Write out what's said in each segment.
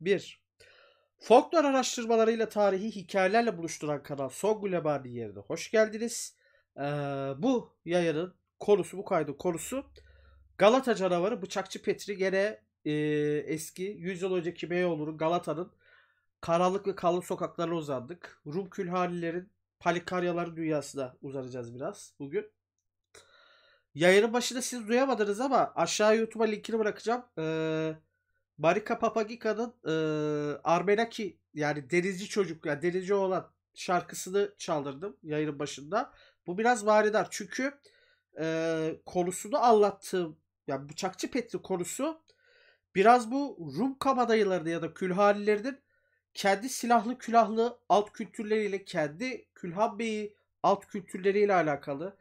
1. Folklor araştırmalarıyla tarihi hikayelerle buluşturan kanal Songül Ebani yerine hoş geldiniz. Ee, bu yayının konusu, bu kaydın konusu Galata canavarı Bıçakçı Petri gene e, eski 100 yıl önceki Beyoğlu'nun Galata'nın karanlık ve kalın sokaklarına uzandık. Rum külhanilerin palikaryaların dünyasına uzanacağız biraz bugün. Yayının başında siz duyamadınız ama aşağı YouTube'a linkini bırakacağım. Eee Marika Papagika'nın e, Armenaki yani denizci çocuk yani denizci olan şarkısını çaldırdım yayının başında. Bu biraz varidar çünkü e, konusunu anlattığım yani bıçakçı Petri konusu biraz bu Rum kabadayılarının ya da külhalilerinin kendi silahlı külahlı alt kültürleriyle kendi külhan beyi alt kültürleriyle alakalı.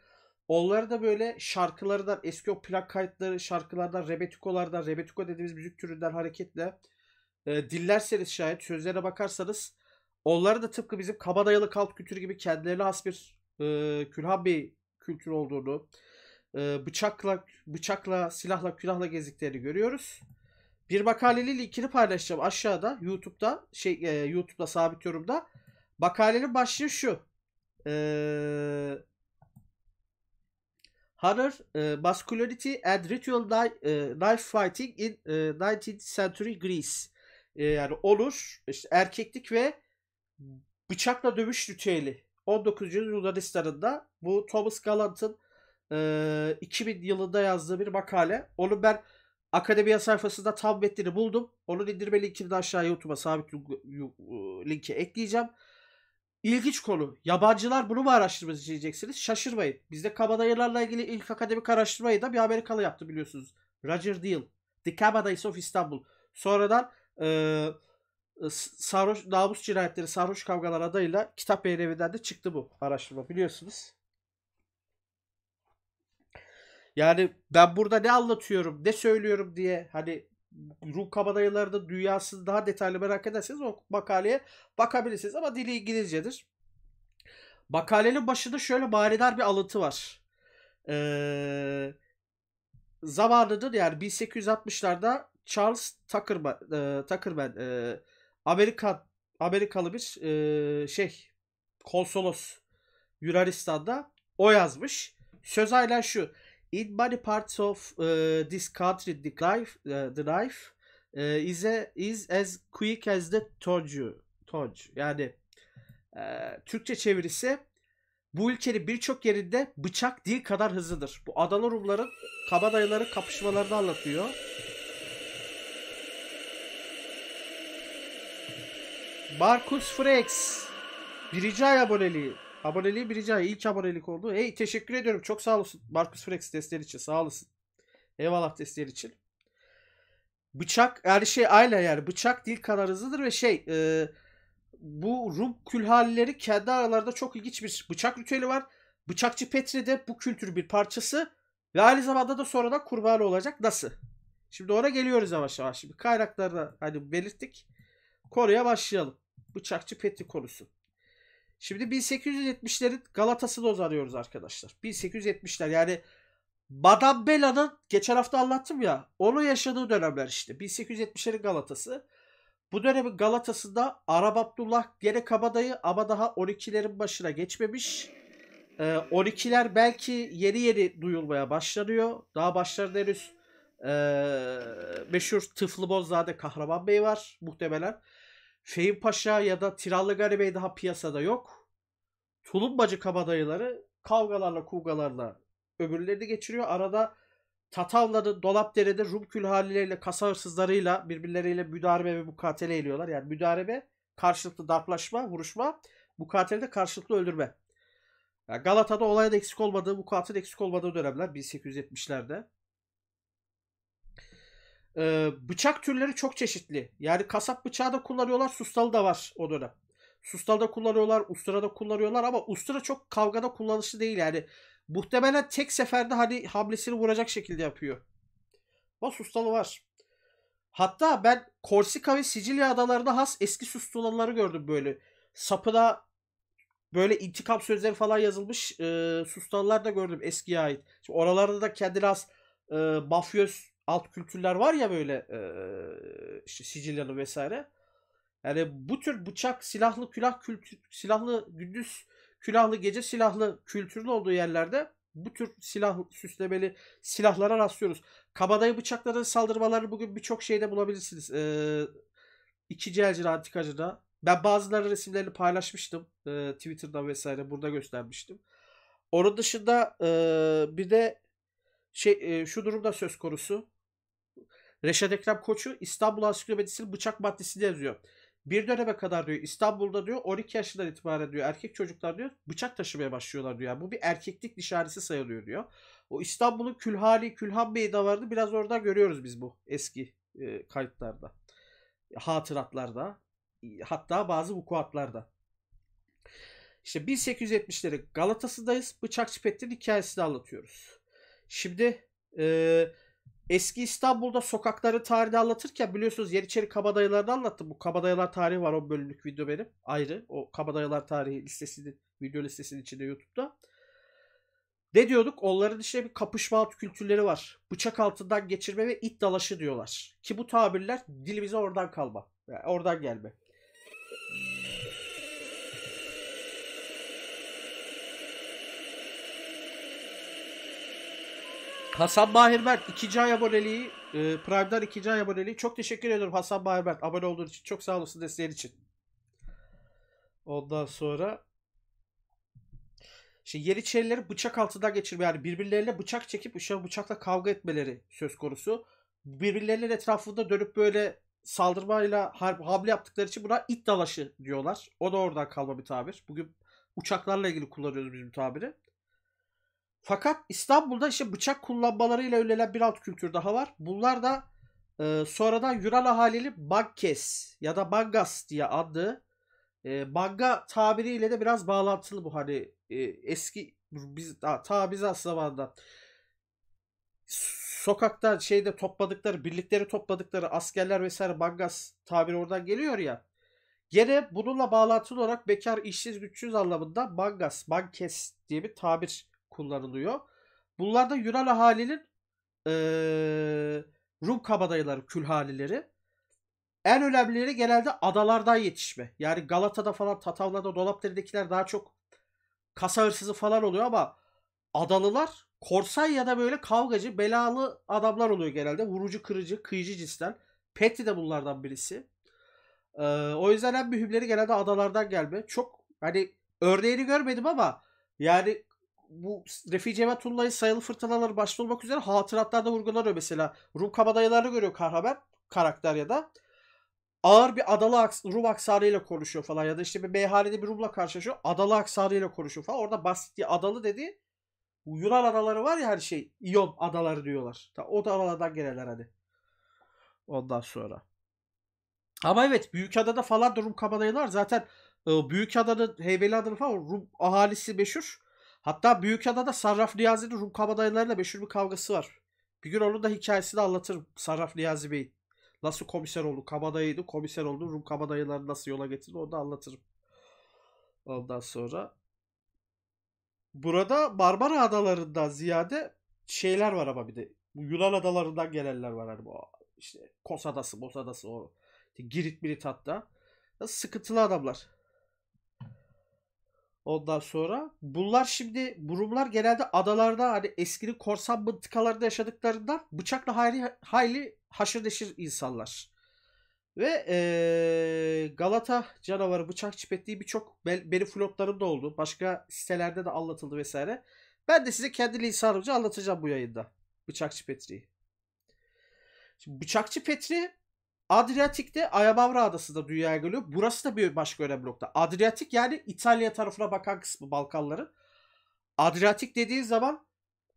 Onları da böyle şarkılardan, eski o plak kayıtları, şarkılardan, rebetikolardan, rebetiko dediğimiz müzik türünden hareketle e, dillerseniz şayet, sözlere bakarsanız onları da tıpkı bizim kabadayalı kalt kültürü gibi kendilerine has bir e, bir kültür olduğunu, e, bıçakla, bıçakla, silahla, külahla gezdiklerini görüyoruz. Bir makaleli linkini paylaşacağım aşağıda YouTube'da şey e, YouTube'da sabit yorumda. Makalenin başlığı şu. Eee Horror, e, Masculinity and Ritual knife e, Knife Fighting in e, 19th Century Greece. E, yani olur. İşte erkeklik ve bıçakla dövüş ritüeli. 19. Yunanistan'ında bu Thomas Gallant'ın e, 2000 yılında yazdığı bir makale. Onu ben Akademiya sayfasında tam metnini buldum. Onun indirme linkini de aşağıya YouTube'a sabit linki ekleyeceğim. İlginç konu. Yabancılar bunu mu araştırmak diyeceksiniz? Şaşırmayın. Bizde kabadayılarla ilgili ilk akademik araştırmayı da bir Amerikalı yaptı biliyorsunuz. Roger Deal. The Kabadayıs of Istanbul. Sonradan e, sarhoş, namus cinayetleri, sarhoş kavgalar adıyla kitap evinden de çıktı bu araştırma biliyorsunuz. Yani ben burada ne anlatıyorum, ne söylüyorum diye hani Ruh kabadayıları dünyasını daha detaylı merak ederseniz o makaleye bakabilirsiniz ama dili İngilizcedir. Makalenin başında şöyle manidar bir alıntı var. Ee, zamanıdır yani 1860'larda Charles Tuckerman, e, Tuckerman e, Amerika Amerikalı bir e, şey konsolos Yunanistan'da o yazmış. Söz aynen şu. In many parts of uh, this country, the knife, uh, the knife uh, is, a, is as quick as the torcu. Torc. Yani e, Türkçe çevirisi bu ülkenin birçok yerinde bıçak değil kadar hızlıdır. Bu Adana Rumların kabadayıların kapışmalarını anlatıyor. Marcus Frex birinci ay aboneliği Aboneliği bir rica. ilk abonelik oldu. Hey teşekkür ediyorum. Çok sağ olasın. Marcus Frex testleri için sağ olasın. Eyvallah testleri için. Bıçak yani şey aile yani. Bıçak dil kadar hızlıdır ve şey e, bu Rum külhalileri kendi aralarında çok ilginç bir bıçak ritüeli var. Bıçakçı Petri de bu kültür bir parçası ve aynı zamanda da sonradan kurbanı olacak. Nasıl? Şimdi ona geliyoruz yavaş yavaş. Şimdi kaynaklarda hani belirttik. Konuya başlayalım. Bıçakçı Petri konusu. Şimdi 1870'lerin Galatasaray'ı arıyoruz arkadaşlar. 1870'ler yani Madame Bella'nın geçen hafta anlattım ya onu yaşadığı dönemler işte. 1870'lerin Galatası. Bu dönemin Galatası'nda Arap Abdullah gene kabadayı ama daha 12'lerin başına geçmemiş. 12'ler ee, belki yeni yeni duyulmaya başlanıyor. Daha başlarında henüz e, meşhur Tıflı Bozdağ'da Kahraman Bey var muhtemelen. Şeyh Paşa ya da Tiralı Garibey daha piyasada yok. Tulumbacı kabadayıları kavgalarla kavgalarla öbürleri de geçiriyor. Arada tatavlada, Dolapdere'de Rum külhalileriyle, kasa hırsızlarıyla birbirleriyle müdarebe ve mukatele ediyorlar. Yani müdarebe karşılıklı darplaşma, vuruşma, mukatele de karşılıklı öldürme. Yani Galata'da olaya da eksik olmadığı, vukuatın eksik olmadığı dönemler 1870'lerde bıçak türleri çok çeşitli. Yani kasap bıçağı da kullanıyorlar, sustalı da var o dönem. Sustalı da kullanıyorlar, ustura da kullanıyorlar ama ustura çok kavgada kullanışlı değil yani. Muhtemelen tek seferde hani hamlesini vuracak şekilde yapıyor. Ama sustalı var. Hatta ben Korsika ve Sicilya adalarında has eski sustalıları gördüm böyle. Sapına böyle intikam sözleri falan yazılmış e, sustalılar da gördüm eskiye ait. Şimdi oralarda da kendine has e, mafyöz alt kültürler var ya böyle e, işte Sicilyalı vesaire. Yani bu tür bıçak, silahlı külah kültür, silahlı gündüz külahlı gece silahlı kültürlü olduğu yerlerde bu tür silah süslemeli silahlara rastlıyoruz. Kabadayı bıçakların saldırmaları bugün birçok şeyde bulabilirsiniz. Ee, iki celcira antikacıda. Ben bazıları resimlerini paylaşmıştım. Ee, Twitter'da vesaire burada göstermiştim. Onun dışında e, bir de şey e, şu durumda söz konusu. Reşat Ekrem Koçu İstanbul Ansiklopedisi'nin bıçak maddesinde yazıyor. Bir döneme kadar diyor İstanbul'da diyor 12 yaşından itibaren diyor erkek çocuklar diyor bıçak taşımaya başlıyorlar diyor. Yani bu bir erkeklik nişanesi sayılıyor diyor. O İstanbul'un Külhali, Külhan beyi de vardı, biraz orada görüyoruz biz bu eski e, kayıtlarda. Hatıratlarda e, hatta bazı vukuatlarda. İşte 1870'lerin Galatası'dayız. Bıçak Çipetti'nin hikayesini anlatıyoruz. Şimdi eee Eski İstanbul'da sokakları tarihini anlatırken biliyorsunuz yer Yeniçeri Kabadayılarını anlattım. Bu Kabadayılar tarihi var o bölümlük video benim. Ayrı. O Kabadayılar tarihi listesinin, video listesinin içinde YouTube'da. Ne diyorduk? Onların işte bir kapışma alt kültürleri var. Bıçak altından geçirme ve it dalaşı diyorlar. Ki bu tabirler dilimize oradan kalma. Yani oradan gelme. Hasan Bahirbert 2. ay aboneliği e, Prime'dan 2. ay aboneliği. Çok teşekkür ediyorum Hasan Bahirbert abone olduğun için. Çok sağ olasın desteğin için. Ondan sonra yeri çelileri bıçak altından geçirme yani birbirleriyle bıçak çekip işte bıçakla kavga etmeleri söz konusu. Birbirlerinin etrafında dönüp böyle saldırmayla harp, hamle yaptıkları için buna it dalaşı diyorlar. O da oradan kalma bir tabir. Bugün uçaklarla ilgili kullanıyoruz bizim tabiri. Fakat İstanbul'da işte bıçak kullanmalarıyla övülen bir alt kültür daha var. Bunlar da e, sonradan Yunan ahalili Bankes ya da Bangas diye andığı e, manga tabiriyle de biraz bağlantılı bu hani e, eski biz ta Bizans zamanında sokakta şeyde topladıkları birlikleri topladıkları askerler vesaire bangas tabiri oradan geliyor ya. Gene bununla bağlantılı olarak bekar, işsiz, güçsüz anlamında bangas, bankes diye bir tabir kullanılıyor. Bunlarda yural ahalinin e, Rum kabadayıları, halileri, En önemlileri genelde adalardan yetişme. Yani Galata'da falan Tatavla'da Dolapdere'dekiler daha çok kasa hırsızı falan oluyor ama adalılar korsay ya da böyle kavgacı belalı adamlar oluyor genelde. Vurucu kırıcı kıyıcı cinsten. Petty de bunlardan birisi. Ee, o yüzden en mühimleri genelde adalardan gelme. Çok hani örneğini görmedim ama yani bu Refi Tulla'yı sayılı fırtınaları başta olmak üzere hatıratlarda vurgulanıyor mesela. Rum kabadayılarını görüyor Karhaber karakter ya da. Ağır bir adalı aks Rum aksarıyla konuşuyor falan ya da işte bir meyhanede bir Rum'la karşılaşıyor. Adalı aksarıyla konuşuyor falan. Orada bahsettiği adalı dedi. Yunan adaları var ya her hani şey. İyon adaları diyorlar. O da oralardan gelenler hani. Ondan sonra. Ama evet büyük adada falan da Rum kabadayılar zaten ıı, Büyükada'nın adını falan Rum ahalisi meşhur. Hatta büyük adada Sarraf Niyazi'nin Rum kabadayılarıyla meşhur bir kavgası var. Bir gün onun da hikayesini anlatırım. Sarraf Niyazi Bey Nasıl komiser oldu, kabadayıydı, komiser oldu, Rum kabadayıları nasıl yola getirdi onu da anlatırım. Ondan sonra burada Marmara adalarında ziyade şeyler var ama bir de bu Yunan adalarından gelenler var hani bu işte Kos Adası, Mos Adası o Girit Mirit hatta. Sıkıntılı adamlar. Ondan sonra bunlar şimdi bu Rumlar genelde adalarda hani eskili korsan mıntıkalarda yaşadıklarından bıçakla hayli, hayli haşır neşir insanlar. Ve ee, Galata canavarı bıçak çipettiği birçok beni benim da oldu. Başka sitelerde de anlatıldı vesaire. Ben de size kendi lisanımca anlatacağım bu yayında. Bıçakçı Petri'yi. Şimdi Bıçakçı Petri Adriyatik'te Ayabavra Adası da dünyaya geliyor. Burası da bir başka önemli nokta. Adriyatik yani İtalya tarafına bakan kısmı Balkanları. Adriyatik dediğin zaman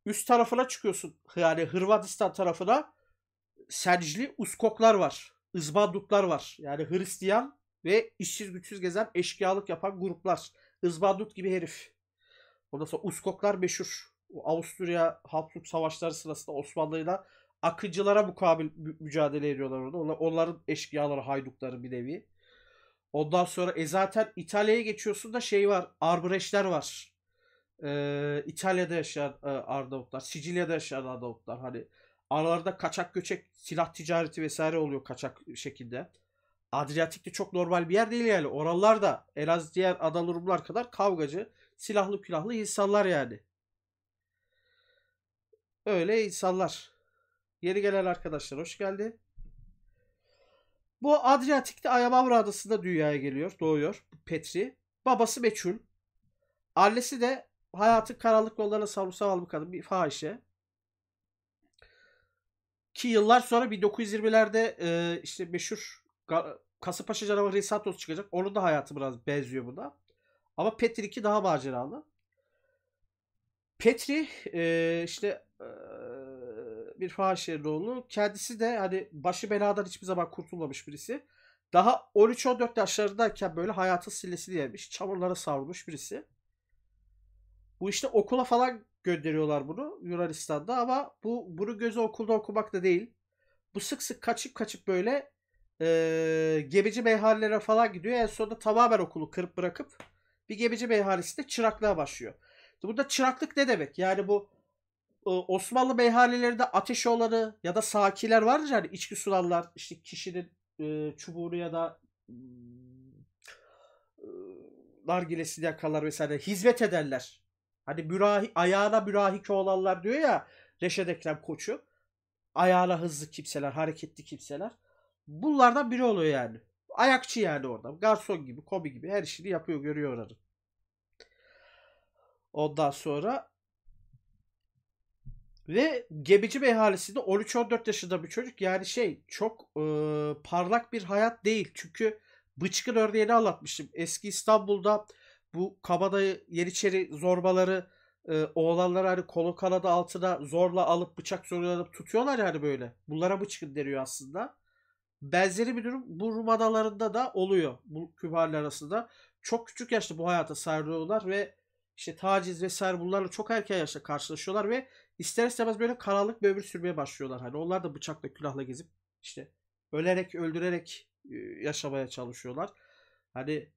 üst tarafına çıkıyorsun. Yani Hırvatistan tarafına Sercli Uskoklar var. Izbandutlar var. Yani Hristiyan ve işsiz güçsüz gezen eşkıyalık yapan gruplar. Izbandut gibi herif. Ondan sonra Uskoklar meşhur. Avusturya Habsburg savaşları sırasında Osmanlı'yla akıcılara mukabil mücadele ediyorlar orada. Onlar, onların eşkıyaları, haydukları bir devi. Ondan sonra e zaten İtalya'ya geçiyorsun da şey var. Arbreşler var. Ee, İtalya'da yaşayan e, Arnavutlar. Sicilya'da yaşayan Arnavutlar. Hani aralarda kaçak göçek silah ticareti vesaire oluyor kaçak şekilde. Adriyatik de çok normal bir yer değil yani. Oralar da en az diğer adalı kadar kavgacı, silahlı külahlı insanlar yani. Öyle insanlar. Yeri gelen arkadaşlar hoş geldi. Bu Adriyatik'te Ayamavra adasında dünyaya geliyor, doğuyor Petri. Babası meçhul. Annesi de hayatın karanlık yollarına savrulsa bir kadın, bir fahişe. Ki yıllar sonra 1920'lerde e, işte meşhur Kasımpaşa canavarı Risatos çıkacak. Onun da hayatı biraz benziyor buna. Ama Petri 2 daha maceralı. Petri e, işte e, bir fahiş Şeriroğlu. Kendisi de hani başı beladan hiçbir zaman kurtulmamış birisi. Daha 13-14 yaşlarındayken böyle hayatın sillesini yemiş. Çamurlara savrulmuş birisi. Bu işte okula falan gönderiyorlar bunu Yunanistan'da ama bu bunu gözü okulda okumak da değil. Bu sık sık kaçıp kaçıp böyle e, gemici meyhanelere falan gidiyor. En sonunda tamamen okulu kırıp bırakıp bir gemici meyhanesinde çıraklığa başlıyor. Burada çıraklık ne demek? Yani bu Osmanlı beyhanelerinde ateşoları ya da sakiler vardır yani hani içki sunanlar işte kişinin e, çubuğunu ya da e, nargilesini yakarlar vesaire hizmet ederler. Hani mürahi, ayağına mürahike olanlar diyor ya Reşet Ekrem Koçu. Ayağına hızlı kimseler, hareketli kimseler. Bunlardan biri oluyor yani. Ayakçı yani orada. Garson gibi, kobi gibi her işini yapıyor, görüyor oranı. Ondan sonra ve gebeci bir ehalisi de 13-14 yaşında bir çocuk. Yani şey çok e, parlak bir hayat değil. Çünkü bıçkın örneğini anlatmıştım. Eski İstanbul'da bu kabadayı, yeniçeri zorbaları e, oğlanları hani kolu kanadı altına zorla alıp bıçak zorla tutuyorlar yani böyle. Bunlara bıçkın deniyor aslında. Benzeri bir durum bu Rum adalarında da oluyor. Bu kübarlı arasında. Çok küçük yaşta bu hayata sarılıyorlar ve işte taciz vesaire bunlarla çok erken yaşta karşılaşıyorlar ve ister istemez böyle karanlık bir sürmeye başlıyorlar. Hani onlar da bıçakla külahla gezip işte ölerek öldürerek e, yaşamaya çalışıyorlar. Hani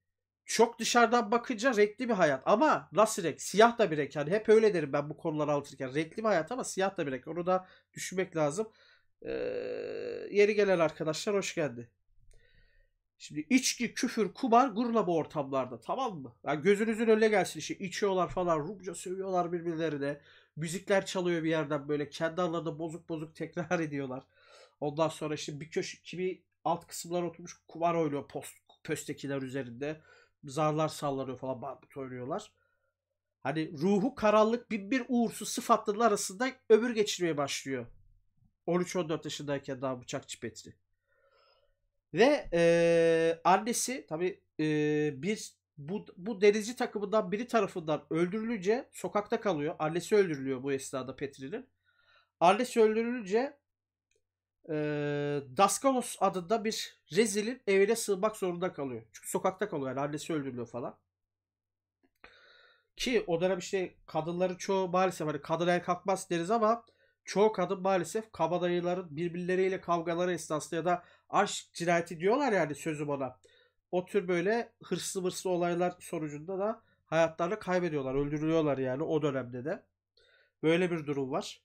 çok dışarıdan bakınca renkli bir hayat ama nasıl renk? Siyah da bir renk. Yani hep öyle derim ben bu konuları anlatırken. Renkli bir hayat ama siyah da bir renk. Onu da düşünmek lazım. Ee, yeri gelen arkadaşlar hoş geldi. Şimdi içki, küfür, kumar, gurla bu ortamlarda tamam mı? Yani gözünüzün önüne gelsin işte içiyorlar falan, Rumca sövüyorlar birbirlerine. Müzikler çalıyor bir yerden böyle. Kendi aralarında bozuk bozuk tekrar ediyorlar. Ondan sonra işte bir köşe kimi alt kısımlar oturmuş kumar oynuyor post, pöstekiler üzerinde. Zarlar sallanıyor falan barbut oynuyorlar. Hani ruhu karanlık bir, bir uğursuz sıfatlılar arasında öbür geçirmeye başlıyor. 13-14 yaşındayken daha bıçak Petri. Ve e, annesi tabi e, bir bu, bu denizci takımından biri tarafından öldürülünce sokakta kalıyor. Annesi öldürülüyor bu esnada Petri'nin. Annesi öldürülünce e, Daskalos adında bir rezilin evine sığmak zorunda kalıyor. Çünkü sokakta kalıyor yani annesi öldürülüyor falan. Ki o dönem işte kadınların çoğu maalesef hani kadın el kalkmaz deriz ama çoğu kadın maalesef kabadayıların birbirleriyle kavgaları esnasında ya da aşk cinayeti diyorlar yani sözüm ona o tür böyle hırslı hırslı olaylar sonucunda da hayatlarını kaybediyorlar. Öldürülüyorlar yani o dönemde de. Böyle bir durum var.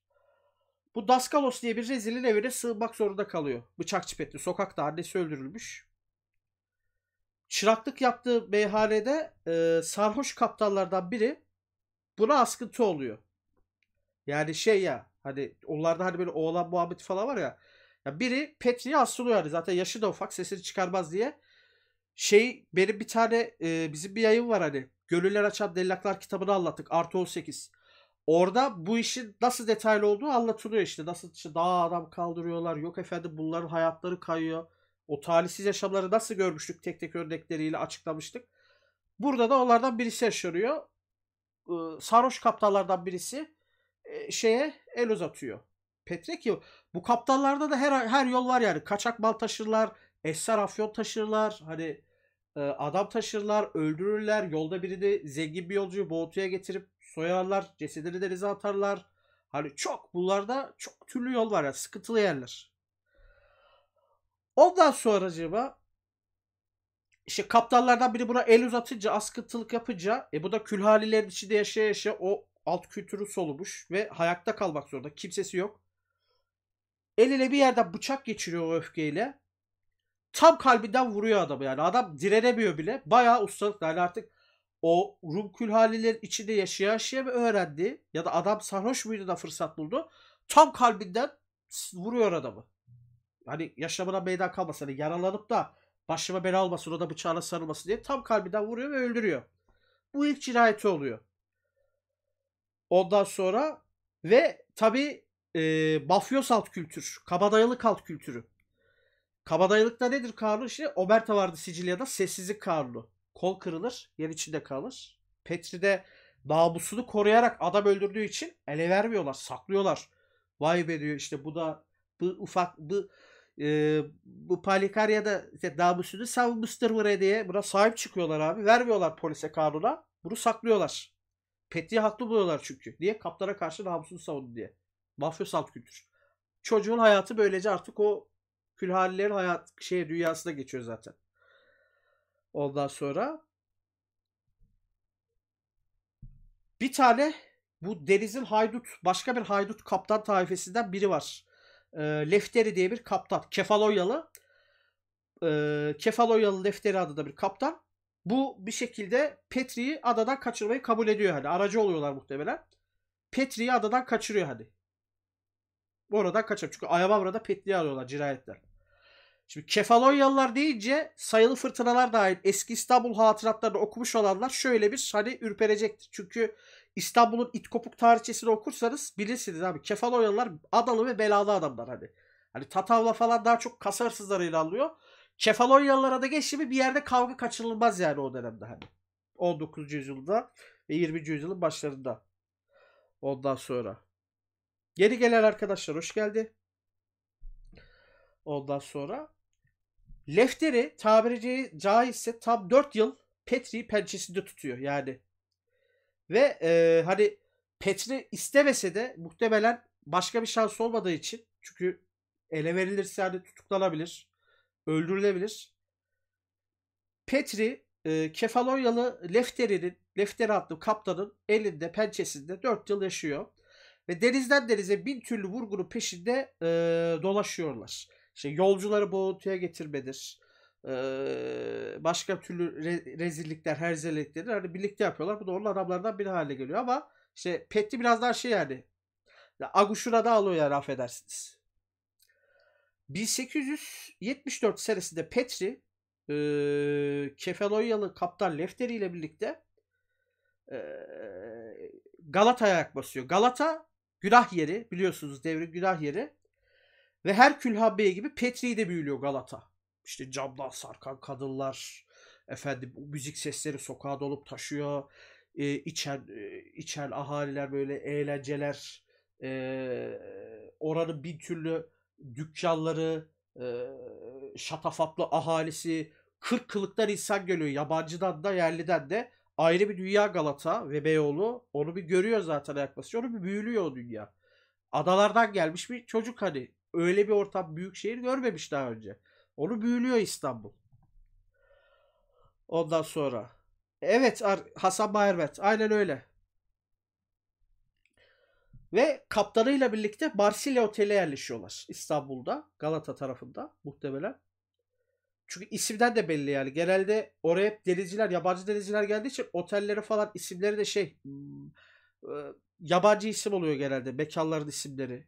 Bu Daskalos diye bir rezilin evine sığınmak zorunda kalıyor. Bıçak çipetli. Sokakta annesi öldürülmüş. Çıraklık yaptığı meyhanede e, sarhoş kaptanlardan biri buna askıntı oluyor. Yani şey ya hani onlarda hani böyle oğlan muhabbeti falan var ya. ya biri Petri'ye asılıyor hani zaten yaşı da ufak sesini çıkarmaz diye şey benim bir tane e, bizim bir yayın var hani. Gönüller Açan Dellaklar kitabını anlattık. Artı 18. Orada bu işin nasıl detaylı olduğu anlatılıyor işte. Nasıl işte daha adam kaldırıyorlar. Yok efendim bunların hayatları kayıyor. O talihsiz yaşamları nasıl görmüştük tek tek örnekleriyle açıklamıştık. Burada da onlardan birisi yaşanıyor. Ee, sarhoş kaptallardan birisi e, şeye el uzatıyor. Petrekio. Bu kaptallarda da her her yol var yani. Kaçak mal taşırlar, esrar afyon taşırlar. Hani adam taşırlar, öldürürler. Yolda biri de zengin bir yolcuyu boğutuya getirip soyarlar. Cesedini denize atarlar. Hani çok bunlarda çok türlü yol var ya yani, sıkıntılı yerler. Ondan sonra acaba işte kaptanlardan biri buna el uzatınca askıntılık yapınca e bu da külhalilerin içinde yaşaya yaşa o alt kültürü solumuş ve hayatta kalmak zorunda. Kimsesi yok. El ele bir yerde bıçak geçiriyor o öfkeyle tam kalbinden vuruyor adamı yani. Adam direnemiyor bile. Bayağı ustalıkla yani artık o Rum külhalilerin içinde yaşaya yaşaya mı öğrendi? Ya da adam sarhoş muydu da fırsat buldu? Tam kalbinden vuruyor adamı. Hani yaşamına meydan kalmasın. Hani yaralanıp da başıma bela olmasın o da bıçağına sarılmasın diye tam kalbinden vuruyor ve öldürüyor. Bu ilk cinayeti oluyor. Ondan sonra ve tabi e, mafyos alt kültür, kabadayalı alt kültürü. Kabadayılıkta nedir Karlu işi? Oberta vardı Sicilya'da. Sessizlik Karlu. Kol kırılır, yer içinde kalır. Petri de namusunu koruyarak adam öldürdüğü için ele vermiyorlar, saklıyorlar. Vay be diyor işte bu da bu ufak bu e, bu da işte namusunu savunmuştur buraya diye buna sahip çıkıyorlar abi. Vermiyorlar polise Karlu'na. Bunu saklıyorlar. Petri'yi haklı buluyorlar çünkü. Niye? Kaplara karşı namusunu savundu diye. Mafya salt kültür. Çocuğun hayatı böylece artık o Külhalilerin hayat şey dünyasına geçiyor zaten. Ondan sonra bir tane bu denizin haydut başka bir haydut kaptan tayfesinden biri var. E, Lefteri diye bir kaptan. Kefaloyalı E, ee, Kefalonyalı Lefteri adında bir kaptan. Bu bir şekilde Petri'yi adadan kaçırmayı kabul ediyor hani. Aracı oluyorlar muhtemelen. Petri'yi adadan kaçırıyor hani. Oradan kaçar Çünkü Ayamavra'da Petri'yi arıyorlar cirayetler. Şimdi Kefalonyalılar deyince sayılı fırtınalar dahil eski İstanbul hatıratlarını okumuş olanlar şöyle bir hani ürperecektir. Çünkü İstanbul'un it kopuk tarihçesini okursanız bilirsiniz abi. Kefalonyalılar adalı ve belalı adamlar hani. Hani Tatavla falan daha çok kasa hırsızlarıyla anlıyor. Kefalonyalılara da geç mi bir yerde kavga kaçınılmaz yani o dönemde hani. 19. yüzyılda ve 20. yüzyılın başlarında. Ondan sonra. Yeni gelen arkadaşlar hoş geldi. Ondan sonra Lefteri tabiri caizse tam 4 yıl Petri pençesinde tutuyor yani. Ve e, hani Petri istemese de muhtemelen başka bir şans olmadığı için çünkü ele verilirse hani tutuklanabilir, öldürülebilir. Petri e, Kefalonyalı Lefteri'nin Lefteri adlı kaptanın elinde pençesinde 4 yıl yaşıyor. Ve denizden denize bin türlü vurgunun peşinde e, dolaşıyorlar. İşte yolcuları boğultuya getirmedir. Ee, başka türlü re- rezillikler, herzelikleri hani birlikte yapıyorlar. Bu da onun adamlarından biri haline geliyor ama işte Petty biraz daha şey yani. Ya Aguşura da alıyorlar affedersiniz. 1874 senesinde Petri e, Kefalonyalı kaptan Lefteri ile birlikte e, Galata'ya ayak basıyor. Galata günah yeri biliyorsunuz devrin günah yeri. Ve her Habbe'ye gibi Petri'yi de büyülüyor Galata. İşte camdan sarkan kadınlar, efendim müzik sesleri sokağa dolup taşıyor. E, içen, e, içen ahaliler böyle eğlenceler, e, oranın bir türlü dükkanları, e, şatafatlı ahalisi, kırk kılıktan insan geliyor. Yabancıdan da yerliden de ayrı bir dünya Galata ve Beyoğlu. Onu bir görüyor zaten ayak basıyor, Onu bir büyülüyor o dünya. Adalardan gelmiş bir çocuk hani öyle bir ortam büyük şehir görmemiş daha önce. Onu büyülüyor İstanbul. Ondan sonra. Evet Hasan Bayervet. Aynen öyle. Ve kaptanıyla birlikte Marsilya Otel'e yerleşiyorlar. İstanbul'da. Galata tarafında muhtemelen. Çünkü isimden de belli yani. Genelde oraya hep denizciler, yabancı denizciler geldiği için otelleri falan isimleri de şey hmm, e, yabancı isim oluyor genelde. Mekanların isimleri.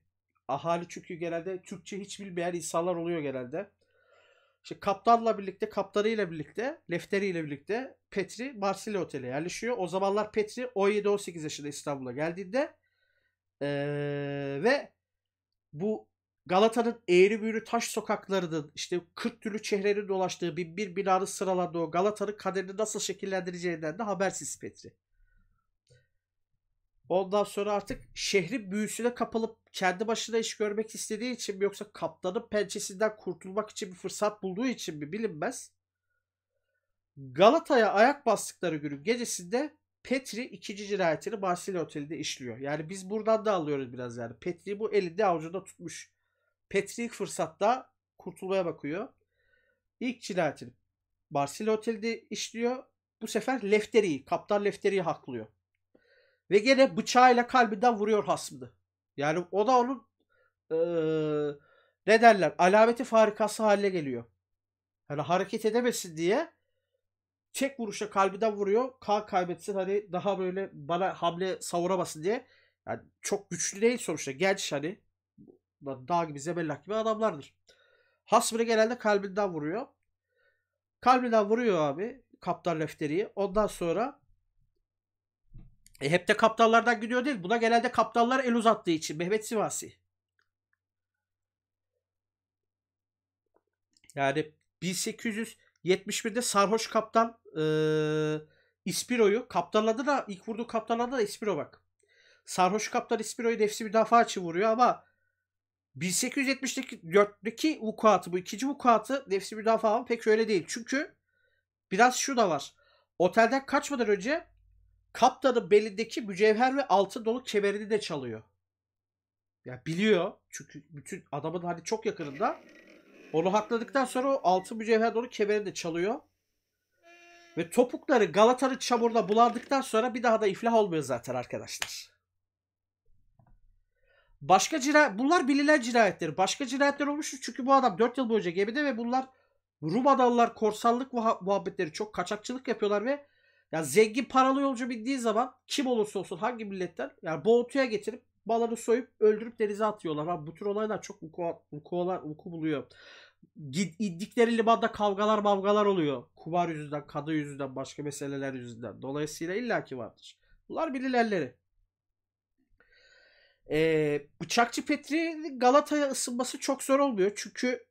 Ahali çünkü genelde Türkçe hiç bilmeyen insanlar oluyor genelde. İşte kaptanla birlikte, kaptanıyla birlikte, lefteriyle birlikte Petri Marsilya Oteli yerleşiyor. O zamanlar Petri 17-18 yaşında İstanbul'a geldiğinde ee, ve bu Galata'nın eğri büğrü taş sokaklarının işte 40 türlü çehrenin dolaştığı bin bir binanın sıralandığı Galata'nın kaderini nasıl şekillendireceğinden de habersiz Petri. Ondan sonra artık şehri büyüsüne kapılıp kendi başına iş görmek istediği için mi yoksa kaptanın pençesinden kurtulmak için bir fırsat bulduğu için mi bilinmez. Galata'ya ayak bastıkları günün gecesinde Petri ikinci cinayetini Marsilya Oteli'nde işliyor. Yani biz buradan da alıyoruz biraz yani. Petri bu elinde avucunda tutmuş. Petri ilk fırsatta kurtulmaya bakıyor. İlk cinayetini Marsilya Oteli'nde işliyor. Bu sefer Lefteri'yi, Kaptan Lefteri'yi haklıyor. Ve gene bıçağıyla kalbinden vuruyor hasmını. Yani o da onun ee, ne derler alameti farikası haline geliyor. Hani hareket edemesin diye tek vuruşa kalbinden vuruyor. Kan kaybetsin hani daha böyle bana hamle savuramasın diye. Yani çok güçlü değil sonuçta. Genç hani dağ gibi zebellak gibi adamlardır. Hasmine genelde kalbinden vuruyor. Kalbinden vuruyor abi kaptan Lefteri'yi. Ondan sonra e, hep de kaptallardan gidiyor değil. Buna genelde kaptallar el uzattığı için. Mehmet Sivasi. Yani 1871'de sarhoş kaptan e, İspiro'yu kaptanladı da ilk vurduğu kaptanladı da İspiro bak. Sarhoş kaptan İspiro'yu nefsi müdafaa açı vuruyor ama 1874'teki vukuatı bu ikinci vukuatı nefsi müdafaa pek öyle değil. Çünkü biraz şu da var. Otelden kaçmadan önce Kaptanın belindeki mücevher ve altı dolu kemerini de çalıyor. Ya biliyor çünkü bütün adamın hani çok yakınında. Onu hakladıktan sonra o altın mücevher dolu kemerini de çalıyor. Ve topukları Galata'nın çamuruna bulandıktan sonra bir daha da iflah olmuyor zaten arkadaşlar. Başka cira bunlar bilinen cinayetler. Başka cinayetler olmuştu çünkü bu adam 4 yıl boyunca gemide ve bunlar Rum adalılar korsanlık muha muhabbetleri çok kaçakçılık yapıyorlar ve ya zengin paralı yolcu bindiği zaman kim olursa olsun hangi milletten yani boğutuya getirip balanı soyup öldürüp denize atıyorlar. Abi bu tür olaylar çok vuku, vukular, vuku buluyor. İndikleri limanda kavgalar mavgalar oluyor. Kumar yüzünden, kadı yüzünden, başka meseleler yüzünden. Dolayısıyla illaki vardır. Bunlar bilinenleri. Ee, bıçakçı Petri Galata'ya ısınması çok zor olmuyor. Çünkü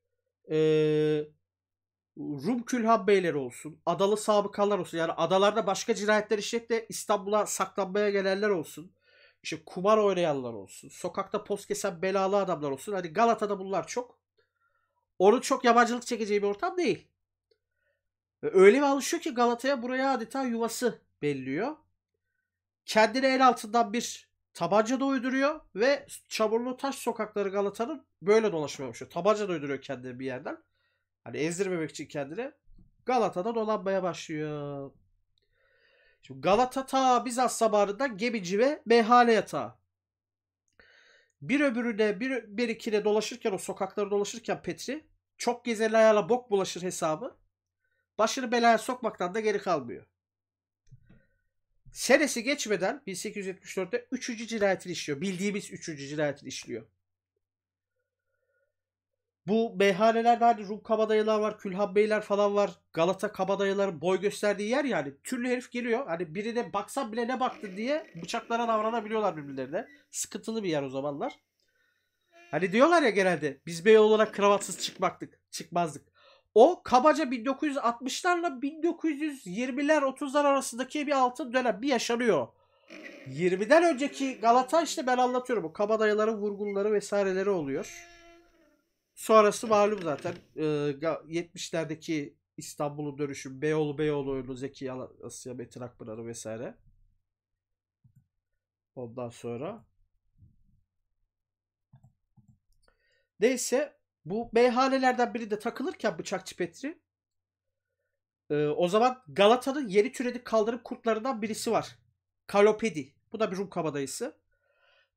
ee, Rum külhan beyleri olsun, adalı sabıkalar olsun. Yani adalarda başka cinayetler işleyip de İstanbul'a saklanmaya gelenler olsun. İşte kumar oynayanlar olsun. Sokakta post kesen belalı adamlar olsun. Hani Galata'da bunlar çok. Onu çok yabancılık çekeceği bir ortam değil. Ve öyle bir alışıyor ki Galata'ya buraya adeta yuvası belliyor. Kendini el altından bir tabanca da uyduruyor ve çamurlu taş sokakları Galata'nın böyle dolaşmaya başlıyor. Tabanca da uyduruyor kendini bir yerden. Hani ezdirmemek için kendini Galata'da dolanmaya başlıyor. Şimdi Galata ta Bizans zamanından gemici ve meyhane yatağı. Bir öbürüne bir, bir ikine dolaşırken o sokakları dolaşırken Petri çok gezen ayağına bok bulaşır hesabı. Başını belaya sokmaktan da geri kalmıyor. Senesi geçmeden 1874'te 3. cinayetini işliyor. Bildiğimiz 3. cinayetini işliyor. Bu BH'lelerde hani Rum kabadayılar var, beyler falan var. Galata kabadayıların boy gösterdiği yer yani. Türlü herif geliyor. Hani birine baksan bile ne baktı diye bıçaklara davranabiliyorlar birbirlerine. Sıkıntılı bir yer o zamanlar. Hani diyorlar ya genelde biz bey olarak kravatsız çıkmaktık, çıkmazdık. O kabaca 1960'larla 1920'ler 30'lar arasındaki bir altın dönem bir yaşanıyor. 20'den önceki Galata işte ben anlatıyorum. O kabadayıların vurgunları vesaireleri oluyor. Sonrası malum zaten e, 70'lerdeki İstanbul'un dönüşüm, Beyoğlu Beyoğlu'nu Zeki Asya Metin Akpınar'ı vesaire. Ondan sonra Neyse bu meyhanelerden de takılırken bıçak çipetri. e, o zaman Galata'nın yeni türedik kaldırım kurtlarından birisi var. Kalopedi. Bu da bir Rum kabadayısı.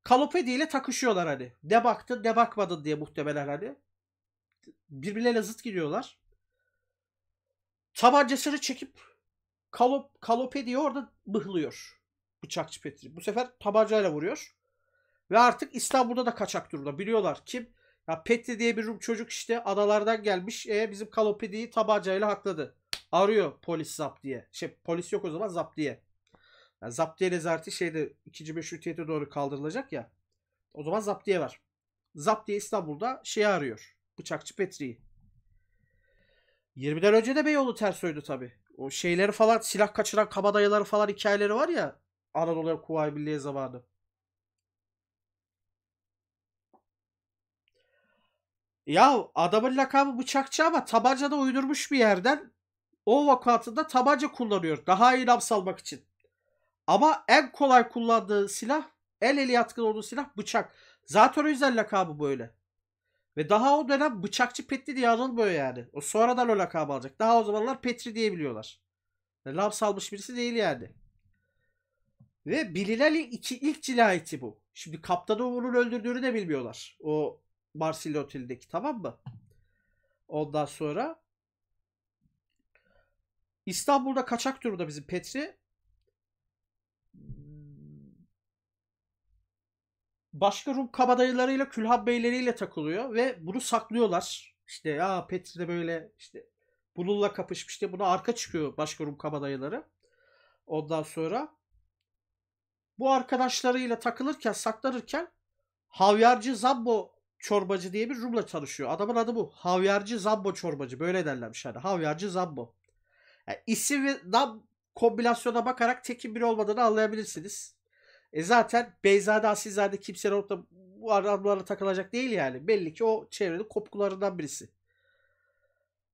Kalopedi ile takışıyorlar hani. Ne baktın ne bakmadın diye muhtemelen hani birbirleriyle zıt giriyorlar. Tabancasını çekip Kalop, kalope Kalopedi'yi orada bıhlıyor. Bıçakçı Petri. Bu sefer tabancayla vuruyor. Ve artık İstanbul'da da kaçak durumda. Biliyorlar kim? Ya Petri diye bir çocuk işte adalardan gelmiş. E, bizim Kalopedi'yi tabancayla hakladı. Arıyor polis zap diye. Şey polis yok o zaman zap diye. Yani diye nezareti şeyde 2. meşrutiyete doğru kaldırılacak ya. O zaman zap diye var. Zap diye İstanbul'da şeyi arıyor. Bıçakçı Petri'yi. 20'den önce de Beyoğlu Tersoy'du tabi. O şeyleri falan silah kaçıran kabadayıları falan hikayeleri var ya Anadolu'ya Kuvayi Milliye zamanı. Ya adamın lakabı bıçakçı ama tabanca da uydurmuş bir yerden o vakatında tabanca kullanıyor. Daha iyi nabz almak için. Ama en kolay kullandığı silah el eli yatkın olduğu silah bıçak. Zaten o yüzden lakabı böyle. Ve daha o dönem bıçakçı Petri diye anılmıyor yani. O sonradan o lakabı alacak. Daha o zamanlar Petri diye biliyorlar. Yani e, lav salmış birisi değil yani. Ve bilinen iki ilk cinayeti bu. Şimdi kaptanı Uğur'un öldürdüğünü de bilmiyorlar. O Marsilya Oteli'ndeki tamam mı? Ondan sonra İstanbul'da kaçak durumda bizim Petri. başka Rum kabadayılarıyla külhab beyleriyle takılıyor ve bunu saklıyorlar. İşte ya Petri de böyle işte Bulul'la kapışmış diye buna arka çıkıyor başka Rum kabadayıları. Ondan sonra bu arkadaşlarıyla takılırken saklanırken Havyarcı Zabbo Çorbacı diye bir Rum'la tanışıyor. Adamın adı bu. Havyarcı Zabbo Çorbacı. Böyle derlermiş hani. Havyarcı Zabbo. Yani isim ve nam kombinasyona bakarak tekin biri olmadığını anlayabilirsiniz. E zaten Beyzade Asilzade kimseler olup da bu adamlara takılacak değil yani. Belli ki o çevrenin kopkularından birisi.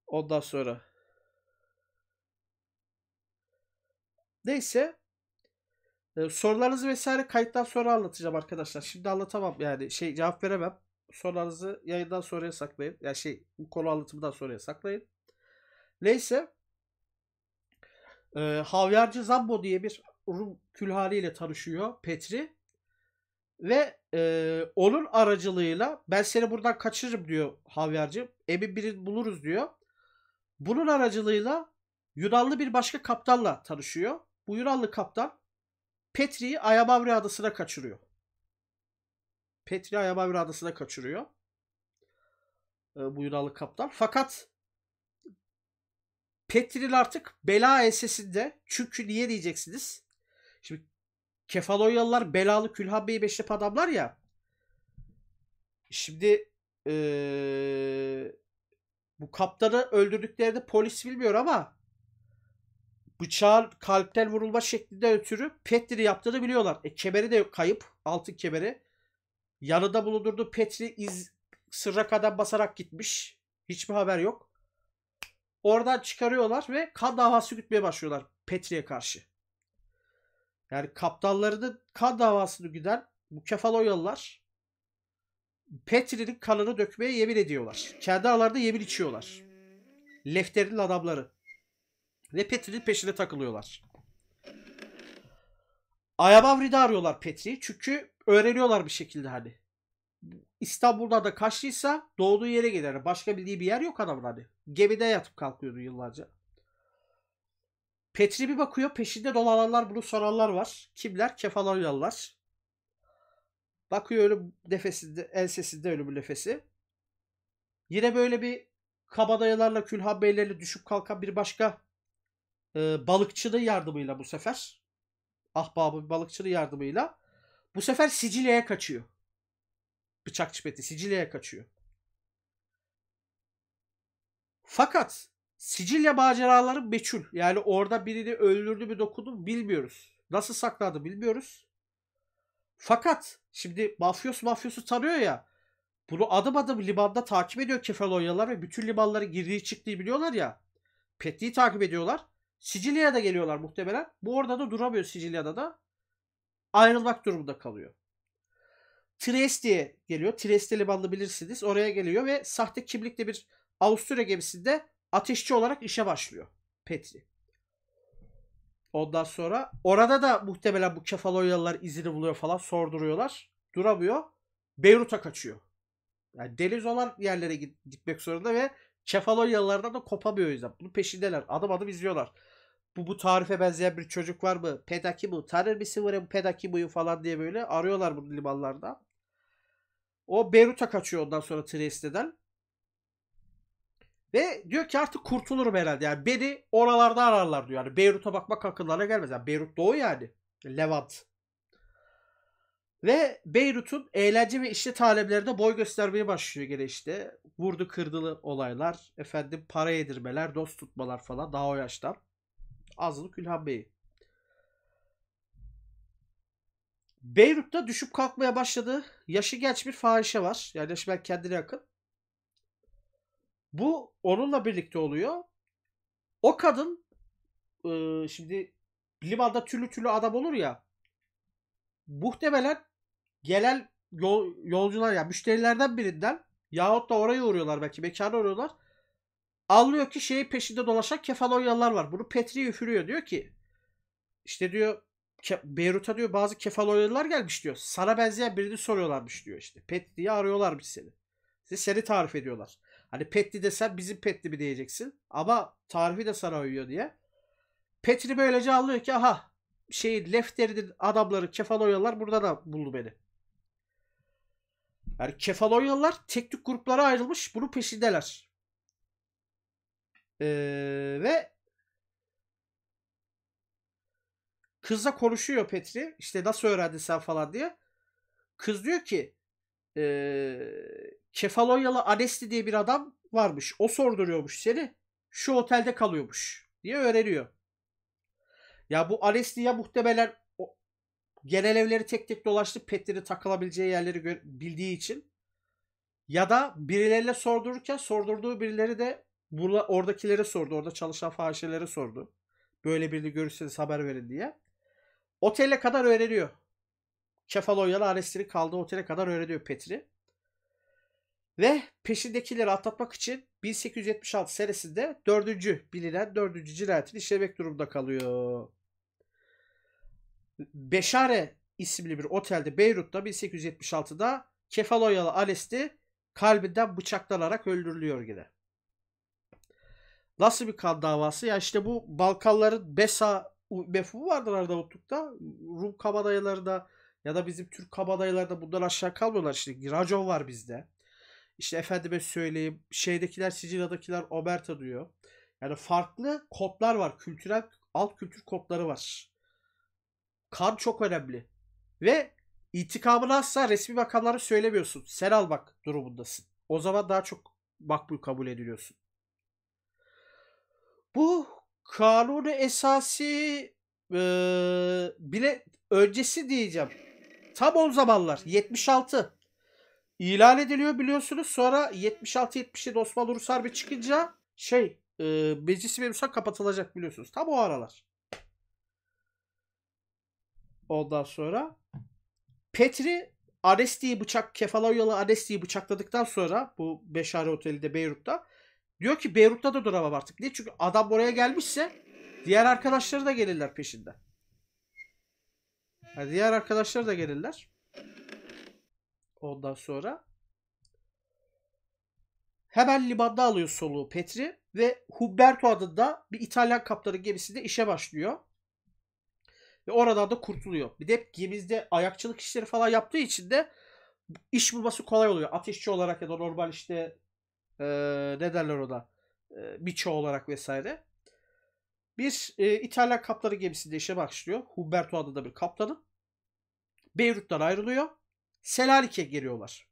Ondan sonra. Neyse. Ee, sorularınızı vesaire kayıttan sonra anlatacağım arkadaşlar. Şimdi anlatamam yani şey cevap veremem. Sorularınızı yayından sonraya saklayın. Yani şey bu konu anlatımından sonraya saklayın. Neyse. E, ee, Havyarcı Zambo diye bir Rum külhali ile tanışıyor Petri. Ve e, onun aracılığıyla ben seni buradan kaçırırım diyor Havyar'cığım. Emin birini buluruz diyor. Bunun aracılığıyla Yunanlı bir başka kaptanla tanışıyor. Bu Yunanlı kaptan Petri'yi Ayamavri adasına kaçırıyor. Petri Ayamavri adasına kaçırıyor. E, bu Yunanlı kaptan. Fakat Petri'nin artık bela ensesinde çünkü niye diyeceksiniz? Şimdi Kefaloyalılar belalı Külhabbe'yi beşlep adamlar ya. Şimdi ee, bu kaptanı öldürdüklerinde polis bilmiyor ama bıçağın kalpten vurulma şeklinde ötürü Petri'yi yaptığını biliyorlar. E, kemeri de kayıp. Altın kemeri. Yanında bulundurduğu Petri iz, sırra kadar basarak gitmiş. Hiçbir haber yok. Oradan çıkarıyorlar ve kan davası gütmeye başlıyorlar Petri'ye karşı. Yani kaptalları da kan davasını güder bu kefaloyalılar Petri'nin kanını dökmeye yemin ediyorlar. Kendi aralarında yemin içiyorlar. Lefter'in adamları. Ve Petri'nin peşine takılıyorlar. Ayamavri'de arıyorlar Petri'yi. Çünkü öğreniyorlar bir şekilde hani. İstanbul'da da kaçtıysa doğduğu yere gider. Başka bildiği bir yer yok adamın hani. Gemide yatıp kalkıyordu yıllarca. Petri bir bakıyor peşinde dolananlar bunu soranlar var. Kimler? Kefalonyalılar. Bakıyor ölüm nefesinde, ensesinde ölüm nefesi. Yine böyle bir kabadayılarla külhan beylerle düşüp kalkan bir başka e, balıkçının yardımıyla bu sefer. Ahbabın balıkçının yardımıyla. Bu sefer Sicilya'ya kaçıyor. Bıçak çipeti Sicilya'ya kaçıyor. Fakat Sicilya maceraları meçhul. Yani orada birini öldürdü mü dokundu mu bilmiyoruz. Nasıl sakladı bilmiyoruz. Fakat şimdi mafyos mafyosu tanıyor ya. Bunu adım adım limanda takip ediyor Kefalonyalar ve bütün limanlara girdiği çıktığı biliyorlar ya. Petli'yi takip ediyorlar. Sicilya'ya da geliyorlar muhtemelen. Bu orada da duramıyor Sicilya'da da. Ayrılmak durumunda kalıyor. Trieste'ye geliyor. Trieste limanını bilirsiniz. Oraya geliyor ve sahte kimlikle bir Avusturya gemisinde ateşçi olarak işe başlıyor Petri. Ondan sonra orada da muhtemelen bu Kefalonyalılar izini buluyor falan sorduruyorlar. Duramıyor. Beyrut'a kaçıyor. Yani deniz olan yerlere gitmek zorunda ve Kefalonyalılardan da kopamıyor o yüzden. Bunun peşindeler. Adım adım izliyorlar. Bu, bu tarife benzeyen bir çocuk var mı? Pedaki bu. Tanır mısın var Pedaki buyu falan diye böyle arıyorlar bunu limanlarda. O Beyrut'a kaçıyor ondan sonra Trieste'den. Ve diyor ki artık kurtulurum herhalde. Yani beni oralarda ararlar diyor. Yani Beyrut'a bakmak akıllarına gelmez. Yani Beyrut doğu yani. Levant. Ve Beyrut'un eğlence ve işlet alemlerine boy göstermeye başlıyor gene işte. Vurdu kırdılı olaylar, efendim para yedirmeler, dost tutmalar falan daha o yaştan. Azılı Külhan Bey'i. Beyrut'ta düşüp kalkmaya başladı. Yaşı genç bir fahişe var. Yani yaşı ben kendine yakın. Bu onunla birlikte oluyor. O kadın e, şimdi limanda türlü türlü adam olur ya muhtemelen gelen yol, yolcular ya yani müşterilerden birinden yahut da oraya uğruyorlar belki mekana uğruyorlar. Anlıyor ki şeyi peşinde dolaşan kefalonyalılar var. Bunu Petri üfürüyor. Diyor ki işte diyor Beyrut'a diyor bazı kefalonyalılar gelmiş diyor. Sana benzeyen birini soruyorlarmış diyor işte. Petri'yi arıyorlarmış seni. Size seni tarif ediyorlar. Hani Petli desen, bizim Petli mi diyeceksin. Ama tarifi de sana uyuyor diye. Petri böylece anlıyor ki aha şey Lefteri'nin adamları Kefalonyalılar burada da buldu beni. Yani Kefalonyalılar tek tük gruplara ayrılmış. bunu peşindeler. Ee, ve kızla konuşuyor Petri. İşte nasıl öğrendin sen falan diye. Kız diyor ki e, Kefalonyalı Anesti diye bir adam varmış. O sorduruyormuş seni. Şu otelde kalıyormuş diye öğreniyor. Ya bu Anesti ya muhtemelen o, genel evleri tek tek dolaştı. Petleri takılabileceği yerleri bildiği için. Ya da birilerine sordururken sordurduğu birileri de burla, oradakilere sordu. Orada çalışan fahişelere sordu. Böyle birini görürseniz haber verin diye. Otele kadar öğreniyor. Kefaloya'lı Aresleri kaldığı otele kadar öğreniyor Petri. Ve peşindekileri atlatmak için 1876 senesinde dördüncü bilinen dördüncü cinayetini işlemek durumda kalıyor. Beşare isimli bir otelde Beyrut'ta 1876'da Kefaloyalı Alesti kalbinden bıçaklanarak öldürülüyor yine. Nasıl bir kan davası? Ya işte bu Balkanların Besa mefhumu vardır Arnavutluk'ta. Rum kabadayıları da ya da bizim Türk kabadayılarda bunlar aşağı kalmıyorlar. Şimdi Racon var bizde. İşte efendime söyleyeyim şeydekiler Sicilya'dakiler Oberta diyor. Yani farklı kodlar var. Kültürel alt kültür kodları var. Kan çok önemli. Ve intikamını asla resmi makamlara söylemiyorsun. Sen al bak durumundasın. O zaman daha çok makbul kabul ediliyorsun. Bu kanunu esası e, bile öncesi diyeceğim. Tam o zamanlar 76. ilan ediliyor biliyorsunuz. Sonra 76-77 Osmanlı Rus Harbi çıkınca şey e, meclis mevzusa kapatılacak biliyorsunuz. Tam o aralar. Ondan sonra Petri Aresti'yi bıçak, Kefaloyalı Aresti'yi bıçakladıktan sonra bu Beşare Oteli'de Beyrut'ta diyor ki Beyrut'ta da duramam artık. Niye? Çünkü adam oraya gelmişse diğer arkadaşları da gelirler peşinden. Yani diğer arkadaşlar da gelirler. Ondan sonra. Hemen limanda alıyor soluğu Petri ve Humberto adında bir İtalyan kaptanın gemisinde işe başlıyor. Ve oradan da kurtuluyor. Bir de hep gemizde ayakçılık işleri falan yaptığı için de iş bulması kolay oluyor. Ateşçi olarak ya da normal işte ee, ne derler ona? E, biço olarak vesaire. Bir e, İtalyan kapları gemisi de işe başlıyor. Humberto adında bir kaptanı. Beyrut'tan ayrılıyor. Selanik'e geliyorlar.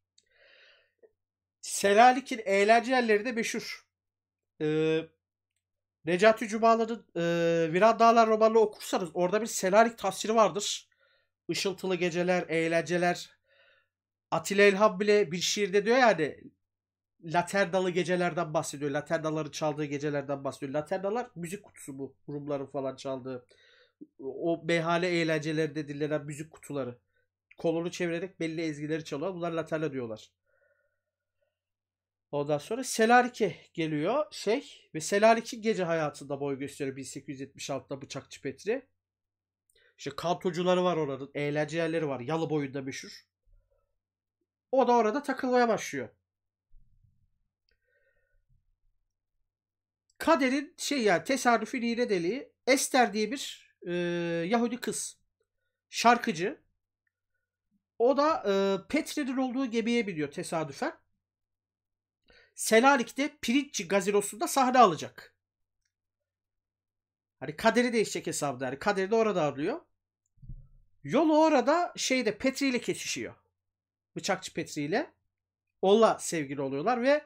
Selanik'in eğlence yerleri de meşhur. Ee, Necati Cumalı'nın e, Viran Dağlar romanını okursanız orada bir Selanik tafsiri vardır. Işıltılı geceler, eğlenceler. Atilla İlhan bile bir şiirde diyor yani Laterdalı gecelerden bahsediyor. Laterdaları çaldığı gecelerden bahsediyor. Laterdalar müzik kutusu bu. Rumların falan çaldığı. O beyhale eğlencelerde dinlenen müzik kutuları. kolunu çevirerek belli ezgileri çalıyor. Bunlar laterla diyorlar. Ondan sonra Selarik'e geliyor şey ve Selarik'in gece hayatında boy gösteriyor 1876'da Bıçakçı Petri. İşte kantocuları var oranın, eğlence yerleri var. Yalı boyunda meşhur. O da orada takılmaya başlıyor. kaderin şey ya yani, tesadüfün iğne deliği Ester diye bir e, Yahudi kız. Şarkıcı. O da e, Petre'nin olduğu gemiye biliyor tesadüfen. Selanik'te Pirinççi gazinosunda sahne alacak. Hani kaderi değişecek hesabı yani. Kaderi de orada arıyor. Yolu orada şeyde Petri ile kesişiyor. Bıçakçı Petri ile. Onunla sevgili oluyorlar ve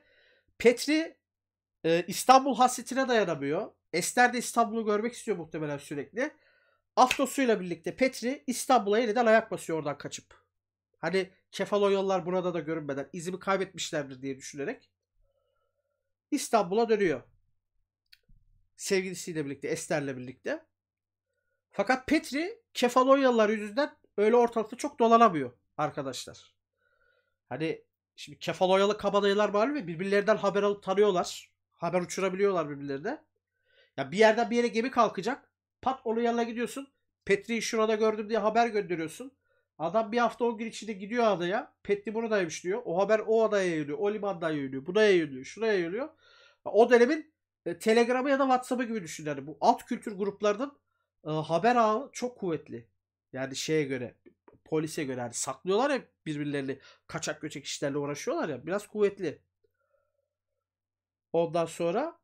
Petri ee, İstanbul hasretine dayanamıyor. Ester de İstanbul'u görmek istiyor muhtemelen sürekli. Aftosuyla birlikte Petri İstanbul'a yeniden ayak basıyor oradan kaçıp. Hani kefalonyollar burada da görünmeden izimi kaybetmişlerdir diye düşünerek İstanbul'a dönüyor. Sevgilisiyle birlikte, Ester'le birlikte. Fakat Petri kefalonyalılar yüzünden öyle ortalıkta çok dolanamıyor arkadaşlar. Hani şimdi kefalonyalı kabadayılar malum birbirlerinden haber alıp tanıyorlar haber uçurabiliyorlar birbirlerine. Ya bir yerden bir yere gemi kalkacak. Pat onun yanına gidiyorsun. Petri'yi şurada gördüm diye haber gönderiyorsun. Adam bir hafta 10 gün içinde gidiyor adaya. Petri buradaymış diyor. O haber o adaya yayılıyor. O limandan yayılıyor. Buna yayılıyor. Şuraya yayılıyor. O dönemin e, Telegram'ı ya da WhatsApp'ı gibi düşün. Yani bu alt kültür gruplarının e, haber ağı çok kuvvetli. Yani şeye göre polise göre yani saklıyorlar ya birbirlerini kaçak göçek işlerle uğraşıyorlar ya biraz kuvvetli. Ondan sonra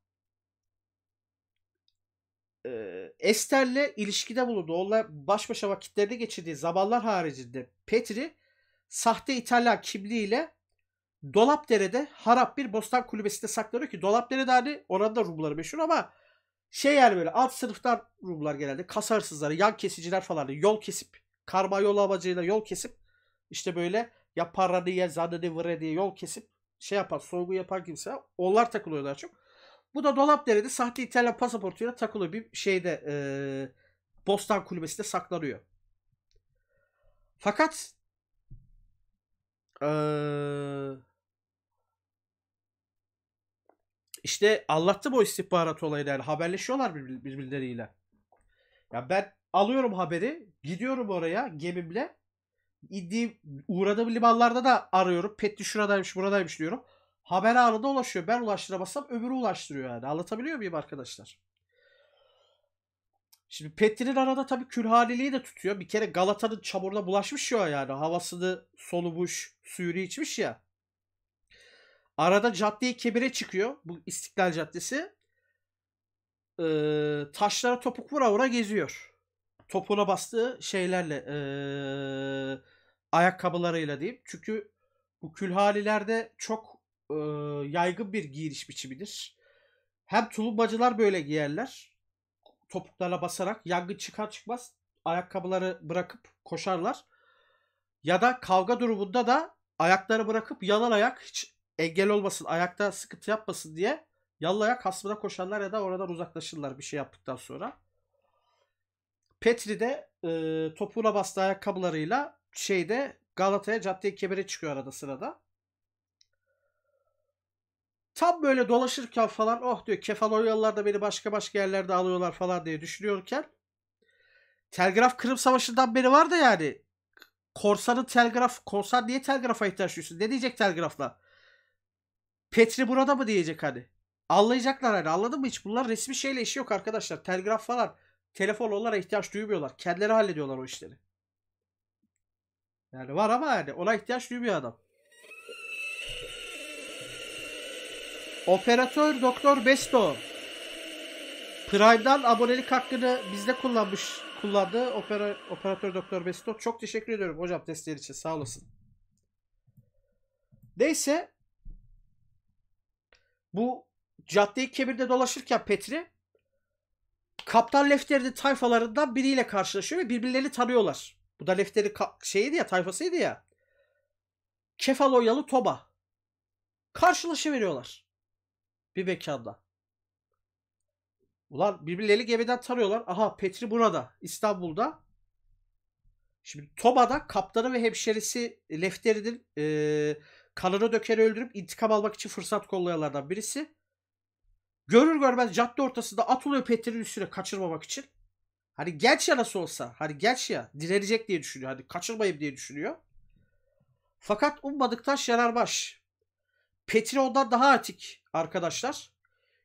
e, Ester'le ilişkide bulundu. Onlar baş başa vakitlerde geçirdiği zamanlar haricinde Petri sahte İtalya kimliğiyle Dolapdere'de harap bir bostan kulübesinde saklanıyor ki Dolapdere'de hani oranın da Rumları meşhur ama şey yani böyle alt sınıftan Rumlar genelde kasarsızları, yan kesiciler falan hani yol kesip karma yol amacıyla yol kesip işte böyle ya yaparraniye, zanını, diye yol kesip şey yapar, sorgu yapar kimse. Onlar takılıyor daha çok. Bu da dolap derede sahte İtalyan pasaportuyla takılıyor bir şeyde e, Bostan kulübesinde saklanıyor. Fakat e, işte anlattı bu istihbarat olayını yani haberleşiyorlar birbirleriyle. Ya ben alıyorum haberi, gidiyorum oraya gemimle. İddi uğradığım limanlarda da arıyorum. Petli şuradaymış buradaymış diyorum. Haber anında ulaşıyor. Ben ulaştıramazsam öbürü ulaştırıyor yani. Anlatabiliyor muyum arkadaşlar? Şimdi Petri'nin arada tabii külhaneliği de tutuyor. Bir kere Galata'nın çamuruna bulaşmış ya yani. Havasını solumuş, suyunu içmiş ya. Arada caddeyi kebire çıkıyor. Bu İstiklal Caddesi. Ee, taşlara topuk vura vura geziyor topuna bastığı şeylerle e, ayakkabılarıyla diyeyim. Çünkü bu külhalilerde çok e, yaygın bir giyiniş biçimidir. Hem tulumbacılar böyle giyerler. Topuklarla basarak yangın çıkar çıkmaz ayakkabıları bırakıp koşarlar. Ya da kavga durumunda da ayakları bırakıp yalan ayak hiç engel olmasın, ayakta sıkıntı yapmasın diye yalan ayak hasmına koşarlar ya da oradan uzaklaşırlar bir şey yaptıktan sonra. Petri de e, topuğuna bastığı ayakkabılarıyla şeyde Galata'ya caddeye i çıkıyor arada sırada. Tam böyle dolaşırken falan oh diyor Kefalonyalılar da beni başka başka yerlerde alıyorlar falan diye düşünüyorken Telgraf Kırım Savaşı'ndan beri var da yani korsanın telgraf korsan niye telgrafa ihtiyaç duyuyorsun? Ne diyecek telgrafla? Petri burada mı diyecek hani? Anlayacaklar hani anladın mı hiç? Bunlar resmi şeyle işi yok arkadaşlar. Telgraf falan Telefon telefonlara ihtiyaç duymuyorlar. Kendileri hallediyorlar o işleri. Yani var ama yani ona ihtiyaç duymuyor adam. Operatör Doktor Besto. Prime'dan abonelik hakkını bizde kullanmış kullandı. Opera, operatör Doktor Besto. Çok teşekkür ediyorum hocam desteğin için. Sağ olasın. Neyse bu cadde-i kebirde dolaşırken Petri Kaptan Lefter'de tayfalarından biriyle karşılaşıyor ve birbirlerini tanıyorlar. Bu da Lefter'in şeydi ya tayfasıydı ya. Kefaloyalı Toba. Karşılaşı Bir mekanda. Ulan birbirlerini gemiden tanıyorlar. Aha Petri burada. İstanbul'da. Şimdi Toba'da kaptanı ve hemşerisi Lefteri'nin e, kanını döker öldürüp intikam almak için fırsat kollayanlardan birisi. Görür görmez cadde ortasında atılıyor Petri'nin üstüne kaçırmamak için. Hani genç ya nasıl olsa. Hani genç ya. Direnecek diye düşünüyor. Hani kaçırmayayım diye düşünüyor. Fakat ummadık taş yarar baş. Petri ondan daha atik arkadaşlar.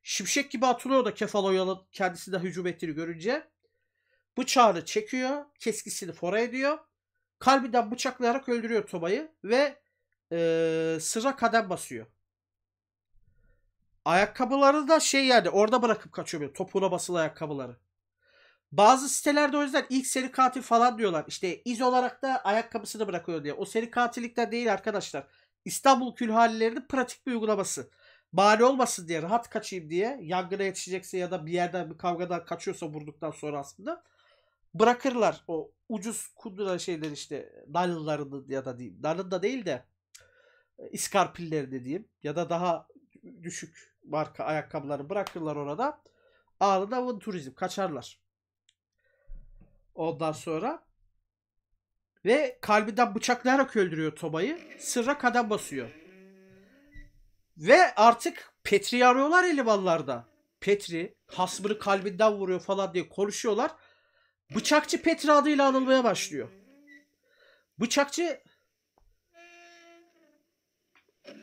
Şimşek gibi atılıyor da Kefaloyalı kendisine hücum ettiğini görünce. Bıçağını çekiyor. Keskisini fora ediyor. Kalbinden bıçaklayarak öldürüyor Toma'yı ve e, sıra kadem basıyor. Ayakkabıları da şey yani orada bırakıp kaçıyor böyle topuğuna basılı ayakkabıları. Bazı sitelerde o yüzden ilk seri katil falan diyorlar. İşte iz olarak da ayakkabısını bırakıyor diye. O seri katillikler değil arkadaşlar. İstanbul külhalilerinin pratik bir uygulaması. Bari olmasın diye rahat kaçayım diye yangına yetişecekse ya da bir yerden bir kavgadan kaçıyorsa vurduktan sonra aslında bırakırlar o ucuz kundura şeyler işte nalınlarını ya da diyeyim. Nalın da değil de e, iskarpillerini dediğim ya da daha düşük marka ayakkabıları bırakırlar orada. Ağrı'da bu turizm kaçarlar. Ondan sonra ve kalbinden bıçaklayarak öldürüyor tobayı Sırra kadem basıyor. Ve artık petri arıyorlar ya limanlarda. Petri hasmını kalbinden vuruyor falan diye konuşuyorlar. Bıçakçı Petri adıyla anılmaya başlıyor. Bıçakçı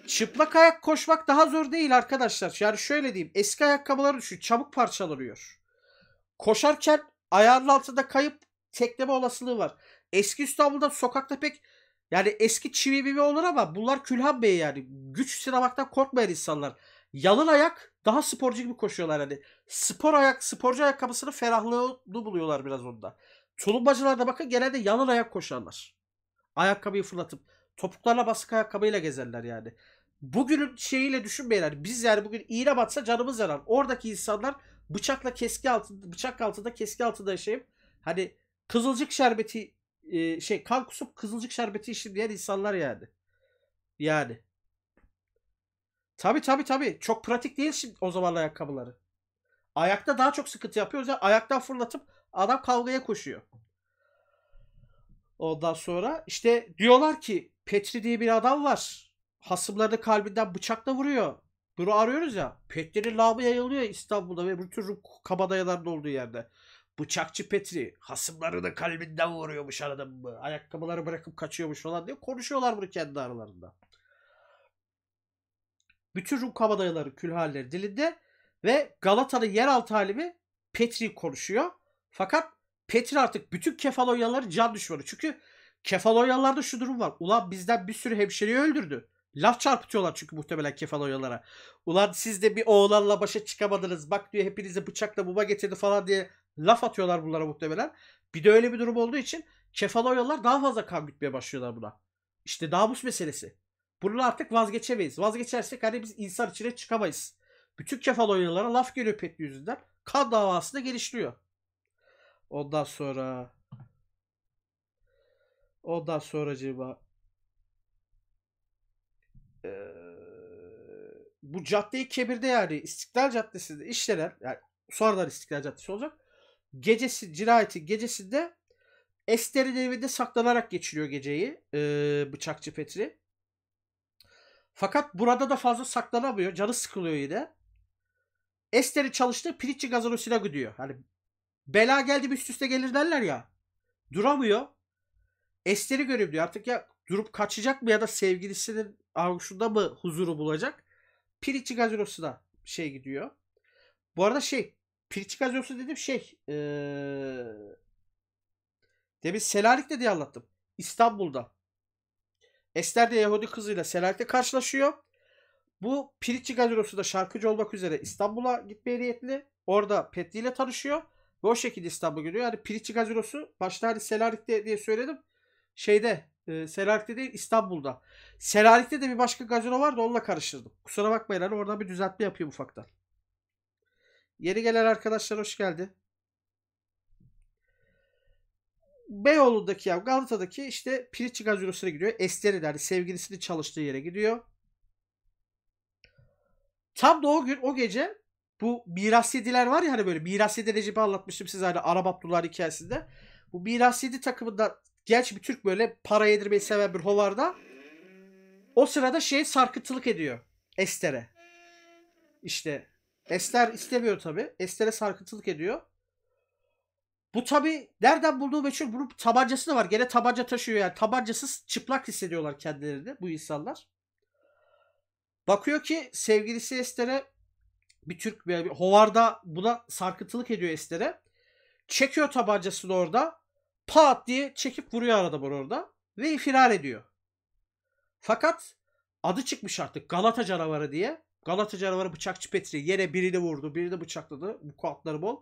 çıplak ayak koşmak daha zor değil arkadaşlar. Yani şöyle diyeyim. Eski ayakkabıları şu çabuk parçalanıyor. Koşarken ayağının altında kayıp tekleme olasılığı var. Eski İstanbul'da sokakta pek yani eski çivi bibi olur ama bunlar Külhan Bey yani. Güç sınamaktan korkmayan insanlar. Yalın ayak daha sporcu gibi koşuyorlar hani. Spor ayak, sporcu ayakkabısının ferahlığını buluyorlar biraz onda. da bakın genelde yalın ayak koşarlar. Ayakkabıyı fırlatıp Topuklarla basık ayakkabıyla gezerler yani. Bugünün şeyiyle düşünmeyeler. Biz yani bugün iğne batsa canımız yarar. Oradaki insanlar bıçakla keski altında, bıçak altında keski altında yaşayıp hani kızılcık şerbeti e, şey kan kusup kızılcık şerbeti içti diyen insanlar yani. Yani. Tabi tabi tabi. Çok pratik değil şimdi o zaman ayakkabıları. Ayakta daha çok sıkıntı yapıyoruz. Yani ayaktan fırlatıp adam kavgaya koşuyor. Ondan sonra işte diyorlar ki Petri diye bir adam var. Hasımlarını kalbinden bıçakla vuruyor. Bunu arıyoruz ya. Petri'nin labı yayılıyor İstanbul'da ve bütün Rum kabadayaların olduğu yerde. Bıçakçı Petri hasımlarını kalbinden vuruyormuş adamı. Ayakkabıları bırakıp kaçıyormuş falan diye konuşuyorlar bunu kendi aralarında. Bütün Rum kabadayaların külhalleri dilinde ve Galata'nın yeraltı halimi Petri konuşuyor. Fakat Petri artık bütün Kefalonyaların can düşmanı. Çünkü Kefaloyalarda şu durum var. Ulan bizden bir sürü hemşireyi öldürdü. Laf çarpıtıyorlar çünkü muhtemelen kefaloyalara. Ulan siz de bir oğlanla başa çıkamadınız. Bak diyor hepinizi bıçakla buba getirdi falan diye laf atıyorlar bunlara muhtemelen. Bir de öyle bir durum olduğu için kefaloyalar daha fazla kan gütmeye başlıyorlar buna. İşte namus meselesi. Bunu artık vazgeçemeyiz. Vazgeçersek hani biz insan içine çıkamayız. Bütün kefaloyalara laf geliyor Petli yüzünden. Kan davasında geliştiriyor. Ondan sonra Ondan sonracığıma ee, bu caddeyi kebirde yani İstiklal Caddesi'nde işlenen yani sonradan İstiklal Caddesi olacak. Gecesi cinayetin gecesinde Ester'in evinde saklanarak geçiriyor geceyi e, bıçakçı Petri. Fakat burada da fazla saklanamıyor. Canı sıkılıyor yine. Ester'in çalıştığı Piritçi gazonosuna gidiyor. Hani bela geldi bir üst üste gelir derler ya. Duramıyor. Esther'i diyor Artık ya durup kaçacak mı ya da sevgilisinin avuçunda mı huzuru bulacak? Pirici Gaziros'u da şey gidiyor. Bu arada şey Pirici Gaziros'u dedim şey ee, demin Selanik'te diye anlattım. İstanbul'da. Ester de Yahudi kızıyla Selanik'te karşılaşıyor. Bu Pirici Gaziros'u da şarkıcı olmak üzere İstanbul'a gitmeye niyetli. Orada Petli ile tanışıyor. Ve o şekilde İstanbul'a gidiyor. Yani Pirici Gaziros'u başta hani Selanik'te diye söyledim şeyde e, Selanik'te değil İstanbul'da. Selanik'te de bir başka gazino vardı onunla karıştırdım. Kusura bakmayın hani oradan bir düzeltme yapayım ufaktan. Yeni gelen arkadaşlar hoş geldi. Beyoğlu'ndaki ya Galata'daki işte Piriçi Gazinosu'na gidiyor. Esleri yani sevgilisinin çalıştığı yere gidiyor. Tam da o gün o gece bu miras yediler var ya hani böyle miras yedi Recep'i anlatmıştım size hani Arap Abdullah hikayesinde. Bu miras yedi takımından genç bir Türk böyle para yedirmeyi seven bir hovarda o sırada şey sarkıntılık ediyor Ester'e. İşte Ester istemiyor tabi. Ester'e sarkıntılık ediyor. Bu tabi nereden bulduğu meçhul bunun tabancası da var. Gene tabanca taşıyor yani. Tabancasız çıplak hissediyorlar kendilerini bu insanlar. Bakıyor ki sevgilisi Ester'e bir Türk bir hovarda buna sarkıntılık ediyor Ester'e. Çekiyor tabancasını orada pat diye çekip vuruyor arada bunu orada ve firar ediyor. Fakat adı çıkmış artık Galata canavarı diye. Galata canavarı bıçakçı Petri yere birini vurdu, birini bıçakladı. bu kuatları bol.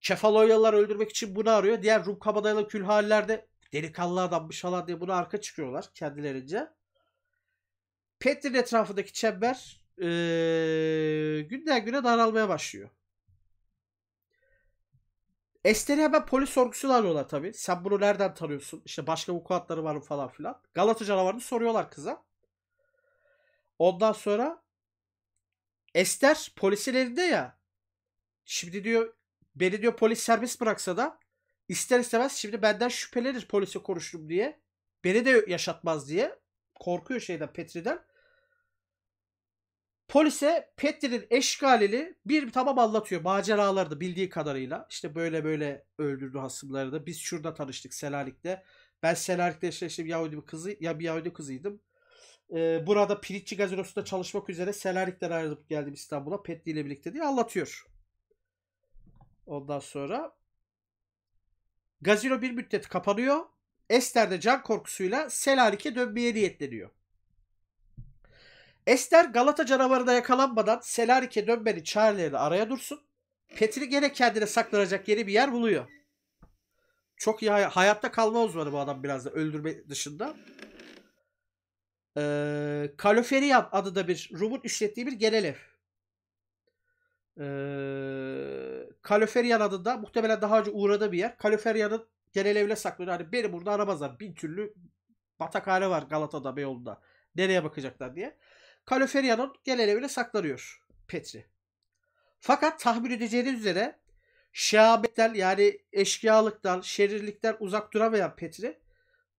Kefaloyalılar öldürmek için bunu arıyor. Diğer Rum kabadayla külhaliler de delikanlı adammış falan diye bunu arka çıkıyorlar kendilerince. Petri'nin etrafındaki çember ee, günden güne daralmaya başlıyor. Ester'i hemen polis sorgusuna alıyorlar tabi. Sen bunu nereden tanıyorsun? İşte başka vukuatları var mı falan filan. Galata canavarını soruyorlar kıza. Ondan sonra Ester polisin elinde ya. Şimdi diyor beni diyor polis serbest bıraksa da ister istemez şimdi benden şüphelenir polise konuştum diye. Beni de yaşatmaz diye. Korkuyor şeyden Petri'den. Polise Petri'nin eşkaleli bir tamam anlatıyor. Maceraları da bildiği kadarıyla. İşte böyle böyle öldürdü hasımları da. Biz şurada tanıştık Selanik'te. Ben Selanik'te işte Yahudi bir kızı, ya bir Yahudi kızıydım. Ee, burada Piritçi gazinosunda çalışmak üzere Selanik'ten ayrılıp geldim İstanbul'a. Petri ile birlikte diye anlatıyor. Ondan sonra gazino bir müddet kapanıyor. Ester de can korkusuyla Selanik'e dönmeye niyetleniyor. Ester Galata canavarına yakalanmadan Selarik'e dönmeli çağrılarını araya dursun. Petri gene kendine saklanacak yeni bir yer buluyor. Çok iyi hay- hayatta kalma uzmanı bu adam biraz da öldürme dışında. Ee, Kaloferian da bir Rum'un işlettiği bir genel ev. Ee, Kaloferian adında muhtemelen daha önce uğradığı bir yer. Kaloferian'ın genel evle saklıyor Hani beni burada aramazlar. Bin türlü batakhane var Galata'da, Beyoğlu'nda. Nereye bakacaklar diye. Kaloferia'nın genel evine saklanıyor Petri. Fakat tahmin edeceğiniz üzere şehabetten yani eşkıyalıktan, şerirlikten uzak duramayan Petri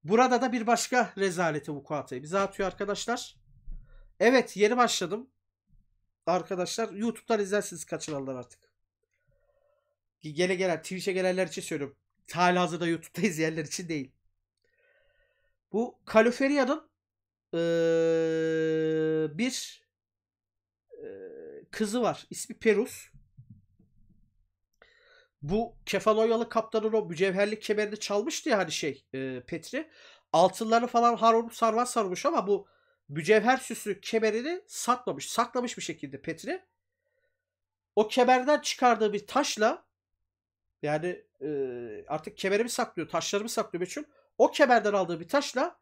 burada da bir başka rezalete vukuata Bize atıyor arkadaşlar. Evet yeni başladım. Arkadaşlar YouTube'dan izlersiniz kaçıranlar artık. Gele gelen Twitch'e gelenler için söylüyorum. Halihazırda YouTube'da izleyenler için değil. Bu Kaloferia'nın ee, bir e, kızı var. İsmi Perus. Bu Kefaloyalı kaptanın o mücevherli kemerini çalmıştı ya hani şey e, Petri. Altınları falan Harun Sarvan sarmış ama bu mücevher süsü kemerini satmamış. Saklamış bir şekilde Petri. O kemerden çıkardığı bir taşla yani e, artık kemerimi saklıyor, taşlarımı saklıyor Beçün. O kemerden aldığı bir taşla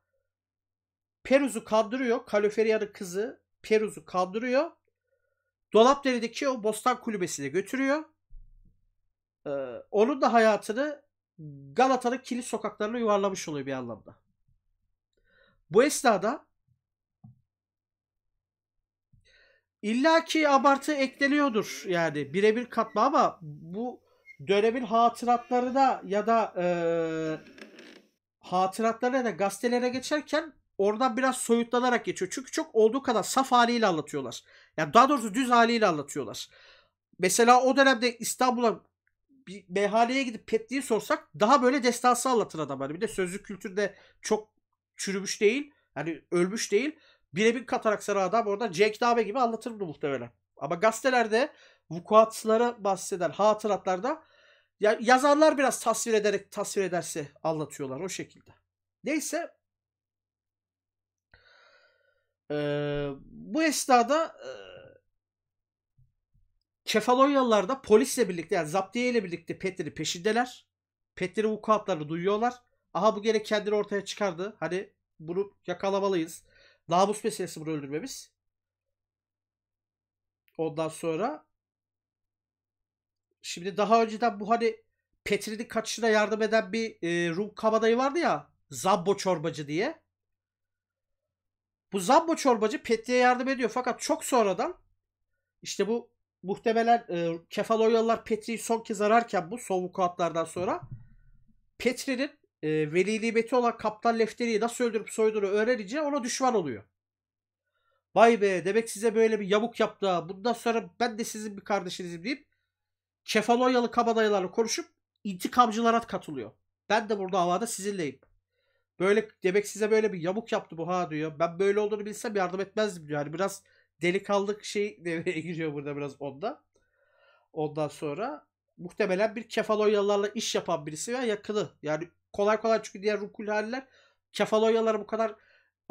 Peruz'u kaldırıyor, Kaloferyan'ın kızı Peruz'u kandırıyor. Dolapdere'deki o bostan kulübesine götürüyor. Ee, onun da hayatını Galata'nın kilit sokaklarına yuvarlamış oluyor bir anlamda. Bu esnada illa ki abartı ekleniyordur yani birebir katma ama bu dönemin hatıratları da ya da e, hatıratlarına da gazetelere geçerken Orada biraz soyutlanarak geçiyor. Çünkü çok olduğu kadar saf haliyle anlatıyorlar. Yani daha doğrusu düz haliyle anlatıyorlar. Mesela o dönemde İstanbul'a bir meyhaneye gidip petliği sorsak daha böyle destansı anlatır adam. Hani bir de sözlü kültürde çok çürümüş değil. Hani ölmüş değil. Birebir katarak sarı adam orada Jack Dabe gibi anlatır bunu muhtemelen. Ama gazetelerde vukuatlara bahseden hatıratlarda ya yazarlar biraz tasvir ederek tasvir ederse anlatıyorlar o şekilde. Neyse ee, bu esnada e, Kefalonyalılar da polisle birlikte yani zaptiye ile birlikte Petri peşindeler. Petri vukuatlarını duyuyorlar. Aha bu gene kendini ortaya çıkardı. Hani bunu yakalamalıyız. Namus meselesi bunu öldürmemiz. Ondan sonra şimdi daha önceden bu hani Petri'nin kaçışına yardım eden bir e, Rum kabadayı vardı ya Zabbo çorbacı diye. Bu Zabbo çorbacı Petli'ye yardım ediyor fakat çok sonradan işte bu muhtemelen e, Kefaloyalılar Petri'yi son kez ararken bu sovukatlardan sonra Petri'nin e, veliliği beti olan Kaptan Lefteri'yi nasıl öldürüp soyduğunu öğrenince ona düşman oluyor. Vay be demek size böyle bir yamuk yaptı. Bundan sonra ben de sizin bir kardeşinizim deyip Kefaloyalı kabadayılarla konuşup intikamcılara katılıyor. Ben de burada havada sizinleyim. Böyle demek size böyle bir yamuk yaptı bu ha diyor. Ben böyle olduğunu bilsem yardım etmezdim diyor. Yani biraz delikanlık şey devreye giriyor burada biraz onda. Ondan sonra muhtemelen bir kefaloyalarla iş yapan birisi ve yakını. Yani kolay kolay çünkü diğer rukulhaller kefaloyalara bu kadar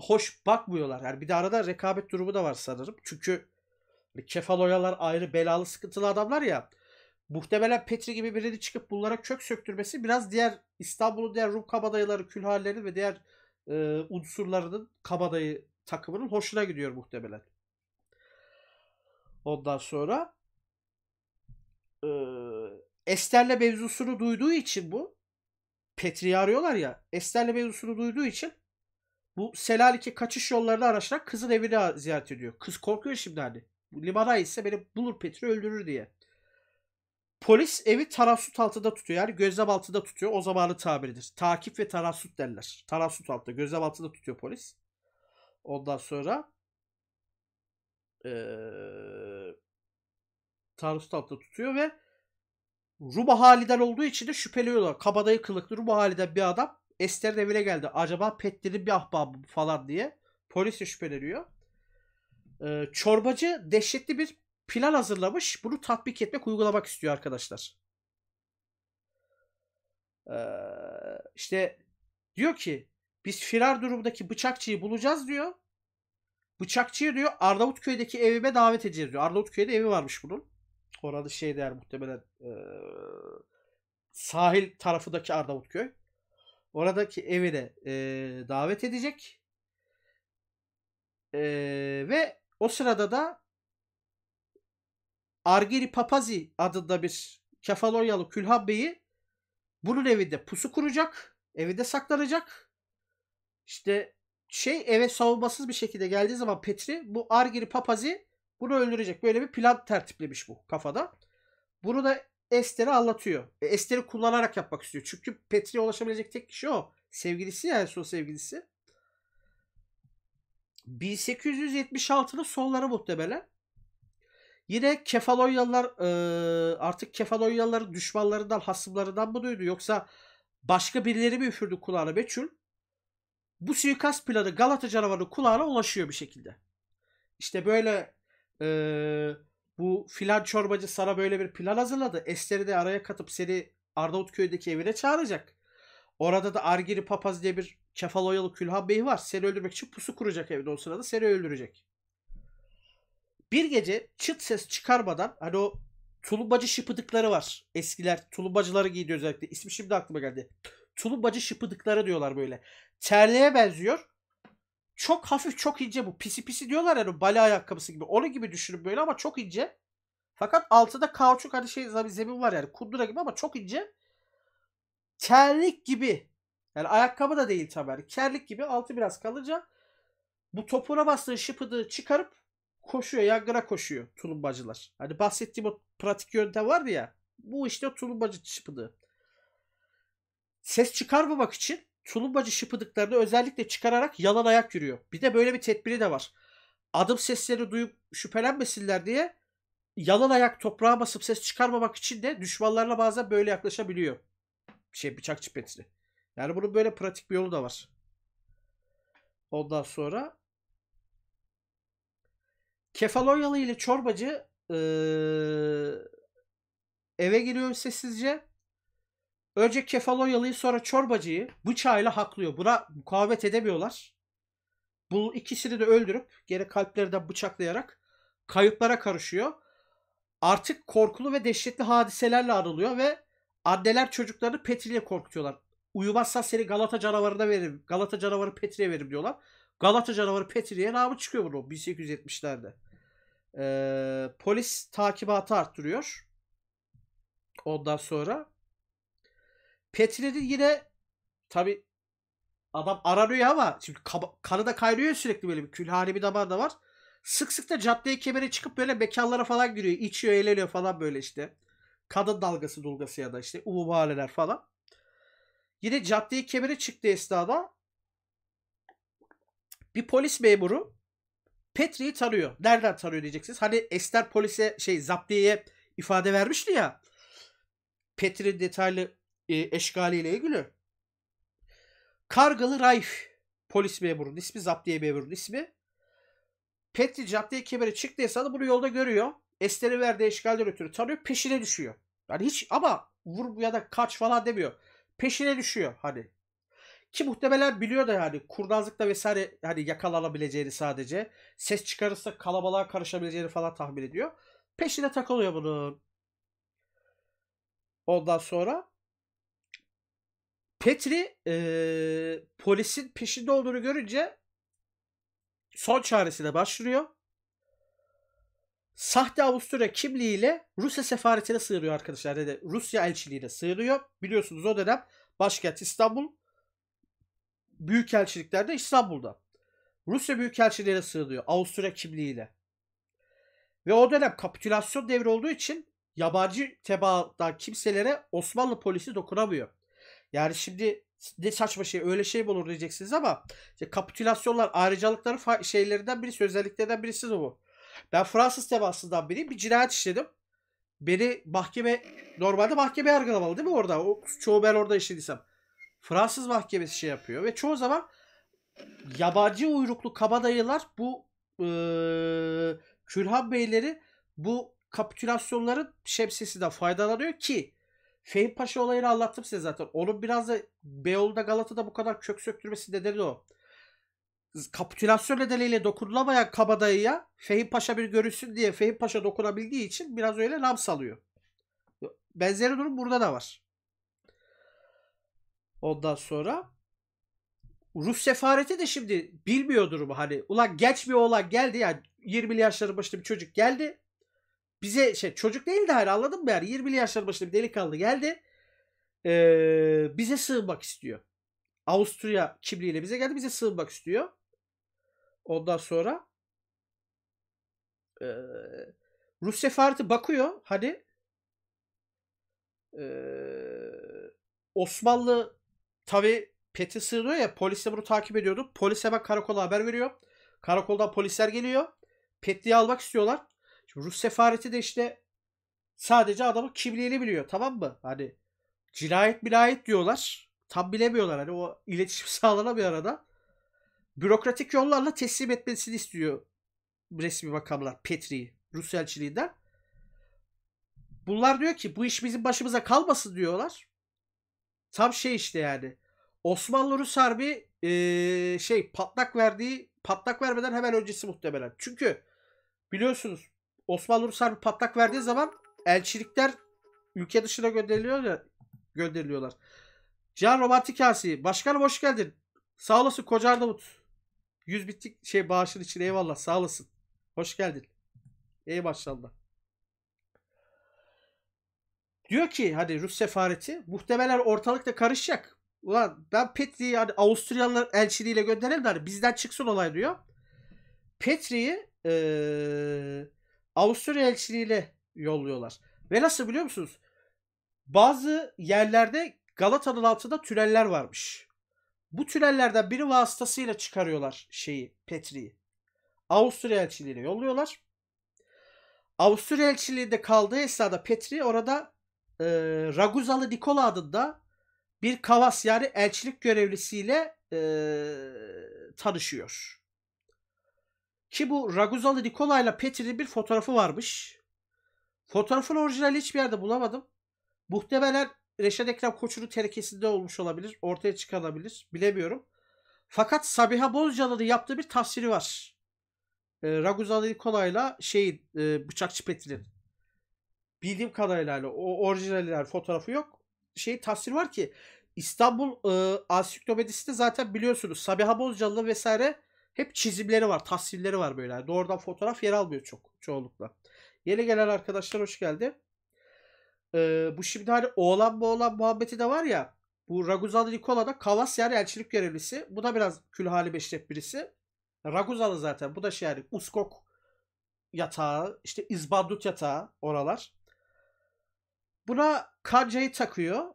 hoş bakmıyorlar. Yani bir de arada rekabet durumu da var sanırım. Çünkü hani kefaloyalar ayrı belalı sıkıntılı adamlar ya. Muhtemelen Petri gibi birini çıkıp bunlara kök söktürmesi biraz diğer İstanbul'un diğer Rum kabadayıları, külhaneleri ve diğer e, unsurlarının kabadayı takımının hoşuna gidiyor muhtemelen. Ondan sonra e, Ester'le mevzusunu duyduğu için bu Petri arıyorlar ya Ester'le mevzusunu duyduğu için bu Selanik'e kaçış yollarını araştırarak kızın evini ziyaret ediyor. Kız korkuyor şimdi hani. Limana ise beni bulur Petri öldürür diye. Polis evi tarassut altında tutuyor. Yani gözlem altında tutuyor. O zamanı tabiridir. Takip ve tarassut derler. Tarassut altında. Gözlem altında tutuyor polis. Ondan sonra ee, tarassut altında tutuyor ve Ruba Hali'den olduğu için de şüpheliyorlar. Kabadayı kılıklı Ruba Hali'den bir adam Ester'in evine geldi. Acaba Petler'in bir ahbabı falan diye. Polis de şüpheleniyor. Ee, çorbacı dehşetli bir plan hazırlamış. Bunu tatbik etmek, uygulamak istiyor arkadaşlar. Ee, işte diyor ki biz firar durumdaki bıçakçıyı bulacağız diyor. Bıçakçıyı diyor Arnavutköy'deki evime davet edeceğiz diyor. Arnavutköy'de evi varmış bunun. Orada şey der muhtemelen e, sahil tarafındaki Arnavutköy. Oradaki evine e, ee, davet edecek. E, ve o sırada da Argeri Papazi adında bir Kefalonyalı Külhab Bey'i bunun evinde pusu kuracak. Evinde saklanacak. İşte şey eve savunmasız bir şekilde geldiği zaman Petri bu Argiri Papazi bunu öldürecek. Böyle bir plan tertiplemiş bu kafada. Bunu da Ester'e anlatıyor. E, Ester'i kullanarak yapmak istiyor. Çünkü Petri'ye ulaşabilecek tek kişi o. Sevgilisi yani son sevgilisi. 1876'nın sonları muhtemelen. Yine Kefaloyalılar e, artık Kefaloyalıların düşmanlarından, hasımlarından mı duydu yoksa başka birileri mi üfürdü kulağına meçhul? Bu suikast planı Galata canavarının kulağına ulaşıyor bir şekilde. İşte böyle e, bu filan çorbacı sana böyle bir plan hazırladı. Esleri de araya katıp seni Arnavutköy'deki evine çağıracak. Orada da Argiri Papaz diye bir Kefaloyalı Külhan Bey var. Seni öldürmek için pusu kuracak evde o sırada. Seni öldürecek bir gece çıt ses çıkarmadan hani o tulubacı şıpıdıkları var. Eskiler tulubacıları giydi özellikle. İsmi şimdi aklıma geldi. Tulubacı şıpıdıkları diyorlar böyle. Terliğe benziyor. Çok hafif çok ince bu. Pisi pisi diyorlar yani bale ayakkabısı gibi. onu gibi düşünün böyle ama çok ince. Fakat altında kauçuk hani şey zemin var yani kundura gibi ama çok ince. Terlik gibi. Yani ayakkabı da değil tabii. Yani terlik gibi altı biraz kalınca bu topuna bastığı şıpıdığı çıkarıp koşuyor yangına koşuyor tulumbacılar. Hani bahsettiğim o pratik yöntem var ya bu işte tulumbacı çıpıdı. Ses çıkarmamak için tulumbacı şıpıdıklarını özellikle çıkararak yalan ayak yürüyor. Bir de böyle bir tedbiri de var. Adım sesleri duyup şüphelenmesinler diye yalan ayak toprağa basıp ses çıkarmamak için de düşmanlarla bazen böyle yaklaşabiliyor. Şey bıçak çipetini. Yani bunun böyle pratik bir yolu da var. Ondan sonra Kefaloyalı ile çorbacı ee, eve giriyor sessizce. Önce kefaloyalıyı sonra çorbacıyı bıçağıyla haklıyor. Buna mukavemet edemiyorlar. Bu ikisini de öldürüp geri kalpleri de bıçaklayarak kayıplara karışıyor. Artık korkulu ve dehşetli hadiselerle anılıyor ve anneler çocuklarını petriyle korkutuyorlar. Uyumazsan seni Galata canavarına veririm. Galata canavarı Petri'ye veririm diyorlar. Galata canavarı Petri'ye namı çıkıyor bunu 1870'lerde e, polis takibatı arttırıyor. Ondan sonra Petri'nin yine tabi adam aranıyor ama şimdi kanı da kaynıyor sürekli böyle bir külhane bir damar da var. Sık sık da caddeye kemere çıkıp böyle mekanlara falan giriyor. içiyor, eğleniyor falan böyle işte. Kadın dalgası dulgası ya da işte umumhaneler falan. Yine caddeye kemere çıktı esnada bir polis memuru Petri'yi tarıyor. Nereden tarıyor diyeceksiniz. Hani Ester polise şey zaptiyeye ifade vermişti ya. Petri detaylı e, eşgaliyle ilgili. Kargalı Raif polis memurunun ismi, zaptiye memurunun ismi. Petri caddeye kemere çıktı esnada bunu yolda görüyor. Ester'i verdi eşgalden ötürü tarıyor Peşine düşüyor. Yani hiç ama vur ya da kaç falan demiyor. Peşine düşüyor hani. Ki muhtemelen biliyor da yani kurnazlıkla vesaire hani yakalanabileceğini sadece. Ses çıkarırsa kalabalığa karışabileceğini falan tahmin ediyor. Peşine takılıyor bunun. Ondan sonra Petri e, polisin peşinde olduğunu görünce son çaresine başvuruyor. Sahte Avusturya kimliğiyle Rusya sefaretine sığınıyor arkadaşlar. Yani Rusya elçiliğine sığınıyor. Biliyorsunuz o dönem başkent İstanbul büyükelçiliklerde İstanbul'da. Rusya büyükelçiliğine sığınıyor Avusturya kimliğiyle. Ve o dönem kapitülasyon devri olduğu için yabancı tebaadan kimselere Osmanlı polisi dokunamıyor. Yani şimdi ne saçma şey öyle şey mi olur diyeceksiniz ama işte kapitülasyonlar ayrıcalıkları şeylerinden birisi özelliklerinden birisi de bu. Ben Fransız tebaasından biriyim bir cinayet işledim. Beni mahkeme normalde mahkeme yargılamalı değil mi orada? O, çoğu ben orada işlediysem. Fransız mahkemesi şey yapıyor ve çoğu zaman yabancı uyruklu kabadayılar bu e, Külhan Beyleri bu kapitülasyonların şemsiyesinden faydalanıyor ki Fehim Paşa olayını anlattım size zaten. Onun biraz da Beyoğlu'da Galata'da bu kadar kök söktürmesi nedeni o. Kapitülasyon nedeniyle dokunulamayan kabadayıya Fehim Paşa bir görülsün diye Fehim Paşa dokunabildiği için biraz öyle nam salıyor. Benzeri durum burada da var. Ondan sonra Rus sefareti de şimdi bilmiyor durumu. Hani ulan geç bir oğlan geldi ya yani 20'li yaşları başında bir çocuk geldi. Bize şey çocuk değil de hani anladın mı yani 20'li yaşları başında bir delikanlı geldi. Ee, bize sığınmak istiyor. Avusturya kimliğiyle bize geldi bize sığınmak istiyor. Ondan sonra e, Rus sefareti bakıyor hani e, Osmanlı Tabi Pet'i sığırıyor ya polis bunu takip ediyordu. Polis hemen karakola haber veriyor. Karakoldan polisler geliyor. Petli'yi almak istiyorlar. Şimdi Rus sefareti de işte sadece adamın kimliğini biliyor tamam mı? Hani cinayet milayet diyorlar. Tam bilemiyorlar hani o iletişim sağlanamıyor arada. Bürokratik yollarla teslim etmesini istiyor resmi makamlar Petri'yi Rus elçiliğinden. Bunlar diyor ki bu iş bizim başımıza kalmasın diyorlar. Tam şey işte yani. Osmanlı Rus Harbi ee, şey patlak verdiği patlak vermeden hemen öncesi muhtemelen. Çünkü biliyorsunuz Osmanlı Rus Harbi patlak verdiği zaman elçilikler ülke dışına gönderiliyor ya gönderiliyorlar. Can Romantik Asi. Başkanım hoş geldin. Sağ olasın Kocar Davut. yüz bitlik şey bağışın için eyvallah sağ olasın. Hoş geldin. İyi maşallah. Diyor ki hadi Rus sefareti muhtemelen ortalıkta karışacak. Ulan ben Petri'yi hani Avusturyalılar elçiliğiyle gönderelim de bizden çıksın olay diyor. Petri'yi ee, Avusturya elçiliğiyle yolluyorlar. Ve nasıl biliyor musunuz? Bazı yerlerde Galata'nın altında tüneller varmış. Bu tünellerden biri vasıtasıyla çıkarıyorlar şeyi, Petri'yi. Avusturya elçiliğine yolluyorlar. Avusturya elçiliğinde kaldığı esnada Petri orada e, Raguzalı Nikola adında bir kavas yani elçilik görevlisiyle e, tanışıyor. Ki bu Raguzalı Nikola ile Petri'nin bir fotoğrafı varmış. Fotoğrafın orijinali hiçbir yerde bulamadım. Muhtemelen Reşat Ekrem Koçu'nun terekesinde olmuş olabilir. Ortaya çıkarabilir. Bilemiyorum. Fakat Sabiha Bozcalı'nın yaptığı bir tafsiri var. E, Raguzalı Nikola ile şey e, bıçakçı Petri'nin bildiğim kadarıyla o orijinaller fotoğrafı yok. Şey tasvir var ki İstanbul e, ansiklopedisi de zaten biliyorsunuz Sabiha Bozcalı vesaire hep çizimleri var, tasvirleri var böyle. Doğrudan fotoğraf yer almıyor çok çoğunlukla. Yeni gelen arkadaşlar hoş geldi. Ee, bu şimdi hani oğlan bu oğlan muhabbeti de var ya. Bu Raguzalı Nikola da Kavasyer elçilik görevlisi. Bu da biraz Külhali Beşref birisi. Raguzalı zaten. Bu da şey yani Uskok yatağı, işte İzbandut yatağı oralar. Buna Kanca'yı takıyor.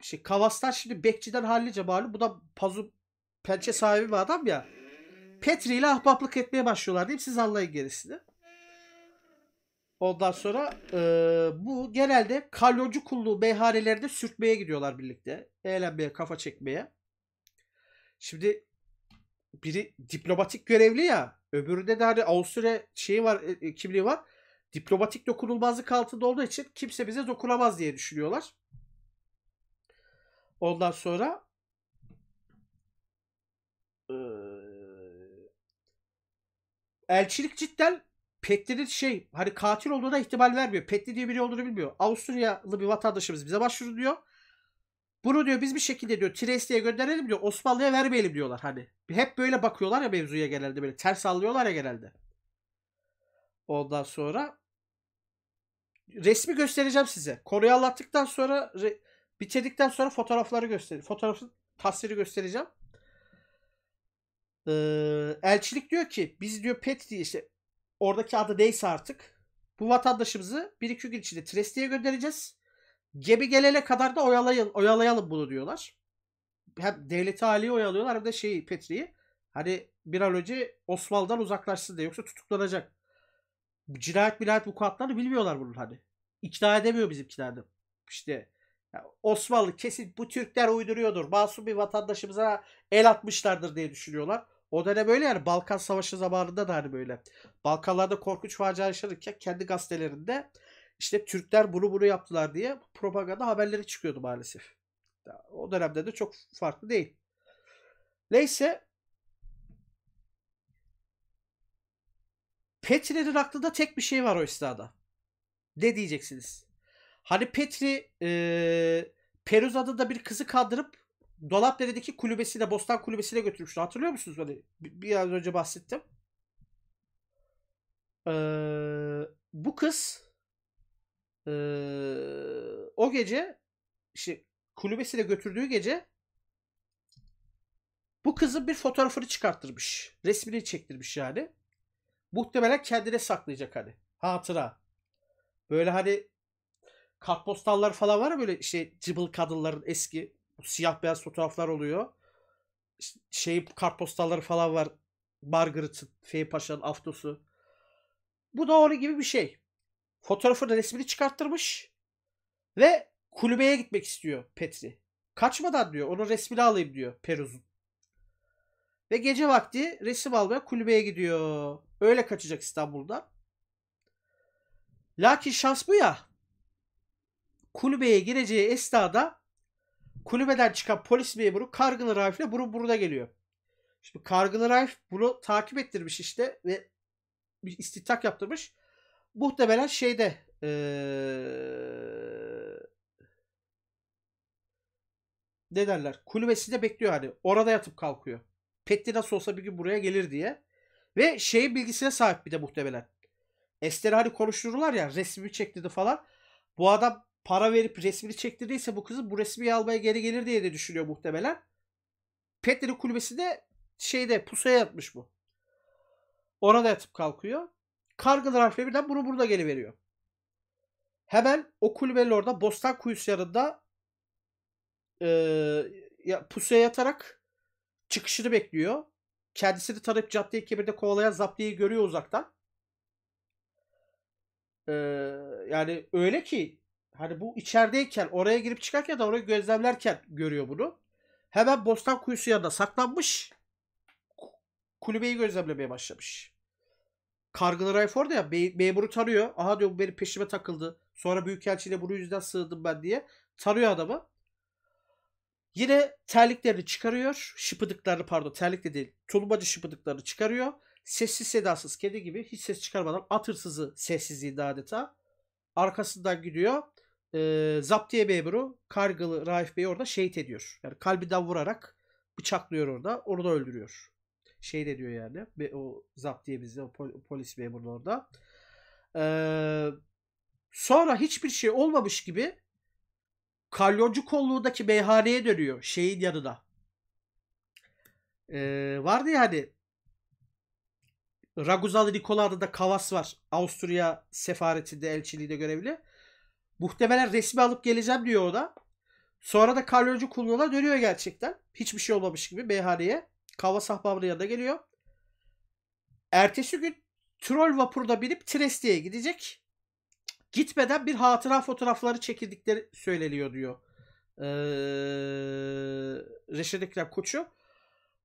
Şey, Kavaslar şimdi bekçiden hallice malum. Bu da pazu pençe sahibi bir adam ya. Petri ile ahbaplık etmeye başlıyorlar diyeyim. Siz anlayın gerisini. Ondan sonra e, bu genelde kalyoncu kulluğu meyhanelerde sürtmeye gidiyorlar birlikte. Eğlenmeye, kafa çekmeye. Şimdi biri diplomatik görevli ya. öbürü de hani Avusturya şeyi var, e, e kimliği var diplomatik dokunulmazlık altında olduğu için kimse bize dokunamaz diye düşünüyorlar. Ondan sonra e, elçilik cidden Petli'nin şey hani katil olduğuna ihtimal vermiyor. Petli diye biri olduğunu bilmiyor. Avusturyalı bir vatandaşımız bize başvuru diyor. Bunu diyor biz bir şekilde diyor Trieste'ye gönderelim diyor. Osmanlı'ya vermeyelim diyorlar hani. Hep böyle bakıyorlar ya mevzuya genelde böyle ters anlıyorlar ya genelde. Ondan sonra resmi göstereceğim size. Koruyu anlattıktan sonra re, bitirdikten sonra fotoğrafları göstereceğim. Fotoğrafın tasviri göstereceğim. Ee, elçilik diyor ki biz diyor PET diye işte oradaki adı neyse artık bu vatandaşımızı 1-2 gün içinde Tresti'ye göndereceğiz. Gebi gelene kadar da oyalayın, oyalayalım bunu diyorlar. Hem devleti haliyi oyalıyorlar hem de şeyi Petri'yi. Hani bir an önce Osmanlı'dan uzaklaşsın diye yoksa tutuklanacak. Cirayet mirayet vukuatları bilmiyorlar bunun hani. İkna edemiyor bizimkiler de. İşte Osmanlı kesin bu Türkler uyduruyordur. Masum bir vatandaşımıza el atmışlardır diye düşünüyorlar. O dönem böyle yani Balkan Savaşı zamanında da hani böyle. Balkanlarda korkunç facia yaşanırken kendi gazetelerinde işte Türkler bunu bunu yaptılar diye propaganda haberleri çıkıyordu maalesef. O dönemde de çok farklı değil. Neyse Petri'nin aklında tek bir şey var o esnada. Ne diyeceksiniz? Hani Petri e, Peruz adında bir kızı kandırıp Dolapdere'deki kulübesine, Bostan kulübesine götürmüştü. Hatırlıyor musunuz? Hani biraz önce bahsettim. E, bu kız e, o gece işte kulübesine götürdüğü gece bu kızın bir fotoğrafını çıkarttırmış. Resmini çektirmiş yani. Muhtemelen kendine saklayacak hani. Hatıra. Böyle hani kartpostallar falan var ya böyle işte cıbıl kadınların eski siyah beyaz fotoğraflar oluyor. Şey kartpostalları falan var. Margaret'ın, Fey Paşa'nın aftosu. Bu da onun gibi bir şey. Fotoğrafı da resmini çıkarttırmış ve kulübeye gitmek istiyor Petri. Kaçmadan diyor. Onun resmini alayım diyor Peruz'un. Ve gece vakti resim almaya kulübeye gidiyor. Öyle kaçacak İstanbul'da. Lakin şans bu ya. Kulübeye gireceği esnada kulübeden çıkan polis memuru kargılı ile burun buruna geliyor. Şimdi kargılı Raif bunu takip ettirmiş işte ve bir istihtak yaptırmış. Muhtemelen şeyde ee, ne derler kulübesinde bekliyor hani orada yatıp kalkıyor. Fetti nasıl olsa bir gün buraya gelir diye. Ve şey bilgisine sahip bir de muhtemelen. ester hani konuştururlar ya resmimi çektirdi falan. Bu adam para verip resmini çektirdiyse bu kızı bu resmi almaya geri gelir diye de düşünüyor muhtemelen. kulübesi de şeyde pusuya yatmış bu. Orada yatıp kalkıyor. Kargılar harfle birden bunu burada geliveriyor. Hemen o kulübenin orada Bostan Kuyusu yanında e, ya, pusuya yatarak çıkışını bekliyor. Kendisini tanıp caddeyi kemirde kovalayan Zapli'yi görüyor uzaktan. Ee, yani öyle ki hani bu içerideyken oraya girip çıkarken de orayı gözlemlerken görüyor bunu. Hemen bostan kuyusu yanında saklanmış. Kulübeyi gözlemlemeye başlamış. Kargılı Rayford ya me- memuru tanıyor. Aha diyor bu benim peşime takıldı. Sonra büyükelçiyle bunu yüzden sığındım ben diye. Tanıyor adamı. Yine terliklerini çıkarıyor. Şıpıdıklarını pardon terlik de değil. Tulumacı şıpıdıklarını çıkarıyor. Sessiz sedasız kedi gibi hiç ses çıkarmadan atırsızı hırsızı sessizliğinde adeta. Arkasından gidiyor. E, Zaptiye memuru Kargalı Raif Bey'i orada şehit ediyor. Yani kalbinden vurarak bıçaklıyor orada. Onu da öldürüyor. Şey de diyor yani. O Zaptiye bizde o polis memuru orada. Eee sonra hiçbir şey olmamış gibi Kalyoncu kolluğundaki meyhaneye dönüyor şeyin yanında. Ee, vardı ya hani Raguzalı Nikola'da da Kavas var. Avusturya sefaretinde elçiliğinde görevli. Muhtemelen resmi alıp geleceğim diyor o da. Sonra da kalyoncu kulluğuna dönüyor gerçekten. Hiçbir şey olmamış gibi meyhaneye. Kavas ahbabının yanına geliyor. Ertesi gün troll vapurda binip Treste'ye gidecek. Gitmeden bir hatıra fotoğrafları çekildikleri söyleniyor diyor. Ee, Reşit Ekrem Koçu.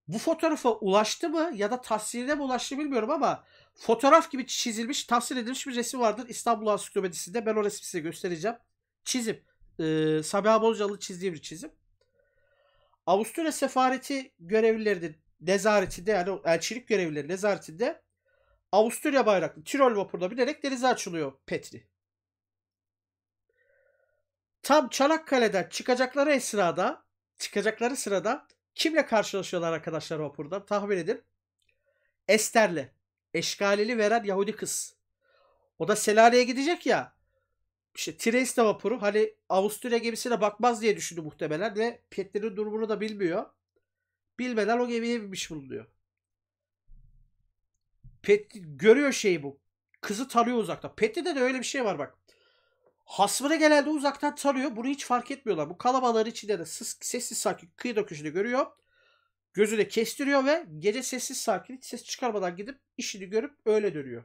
Bu fotoğrafa ulaştı mı ya da tahsiline mi ulaştı bilmiyorum ama fotoğraf gibi çizilmiş, tasvir edilmiş bir resim vardır İstanbul Ansiklopedisi'nde. Ben o resmi size göstereceğim. Çizim. Ee, Sabiha Bozcalı çizdiği bir çizim. Avusturya sefareti görevlilerinin nezaretinde yani elçilik görevlileri nezaretinde Avusturya bayraklı Tirol vapuruna binerek denize açılıyor Petri. Tam Çanakkale'den çıkacakları esnada çıkacakları sırada kimle karşılaşıyorlar arkadaşlar vapurda? Tahmin edin. Ester'le. Eşgaleli veren Yahudi kız. O da Selanik'e gidecek ya. İşte Tires de vapuru. Hani Avusturya gemisine bakmaz diye düşündü muhtemelen. Ve Pietler'in durumunu da bilmiyor. Bilmeden o gemiye binmiş bulunuyor. Pet görüyor şeyi bu. Kızı tanıyor uzakta. Petli'de de öyle bir şey var bak. Hasmını genelde uzaktan tanıyor. Bunu hiç fark etmiyorlar. Bu kalabaların içinde de sız, sessiz sakin kıyıda köşede görüyor. Gözüne kestiriyor ve gece sessiz sakin hiç ses çıkarmadan gidip işini görüp öyle dönüyor.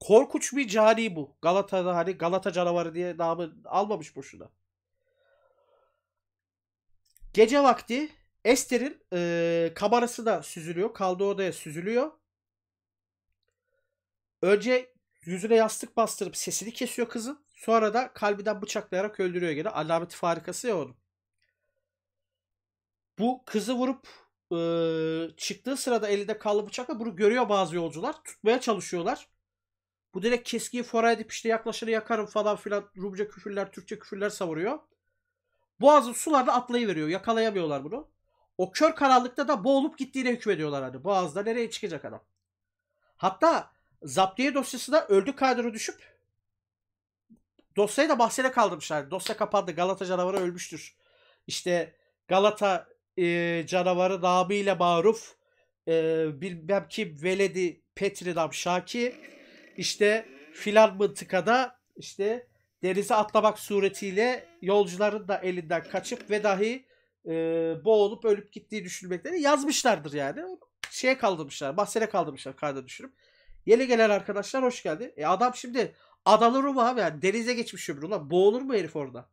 Korkuç bir cani bu. Galata'da hani Galata canavarı diye namı almamış boşuna. Gece vakti Esther'in e, kamerası da süzülüyor. Kaldığı odaya süzülüyor. Önce Yüzüne yastık bastırıp sesini kesiyor kızın. Sonra da kalbinden bıçaklayarak öldürüyor gene. Alameti farikası ya onun. Bu kızı vurup e, çıktığı sırada elinde kallı bıçakla bunu görüyor bazı yolcular. Tutmaya çalışıyorlar. Bu direkt keskiyi fora edip işte yaklaşanı yakarım falan filan Rumca küfürler, Türkçe küfürler savuruyor. Boğazın sularda atlayıveriyor. Yakalayamıyorlar bunu. O kör karanlıkta da boğulup gittiğine hükmediyorlar hadi. Boğazda nereye çıkacak adam. Hatta Zaptiye dosyası da öldü kadro düşüp dosyayı da bahsede kaldırmışlar. Dosya kapandı. Galata canavarı ölmüştür. İşte Galata e, canavarı Nabi ile Maruf e, bilmem kim Veledi Petridam Şaki işte filan mıntıkada işte denize atlamak suretiyle yolcuların da elinden kaçıp ve dahi e, boğulup ölüp gittiği düşünülmekte yazmışlardır yani. Şeye kaldırmışlar, bahsede kaldırmışlar kayda düşürüp. Yeni gelen arkadaşlar hoş geldi. E adam şimdi adalar mı abi? Yani denize geçmiş ömrü ulan. Boğulur mu herif orada?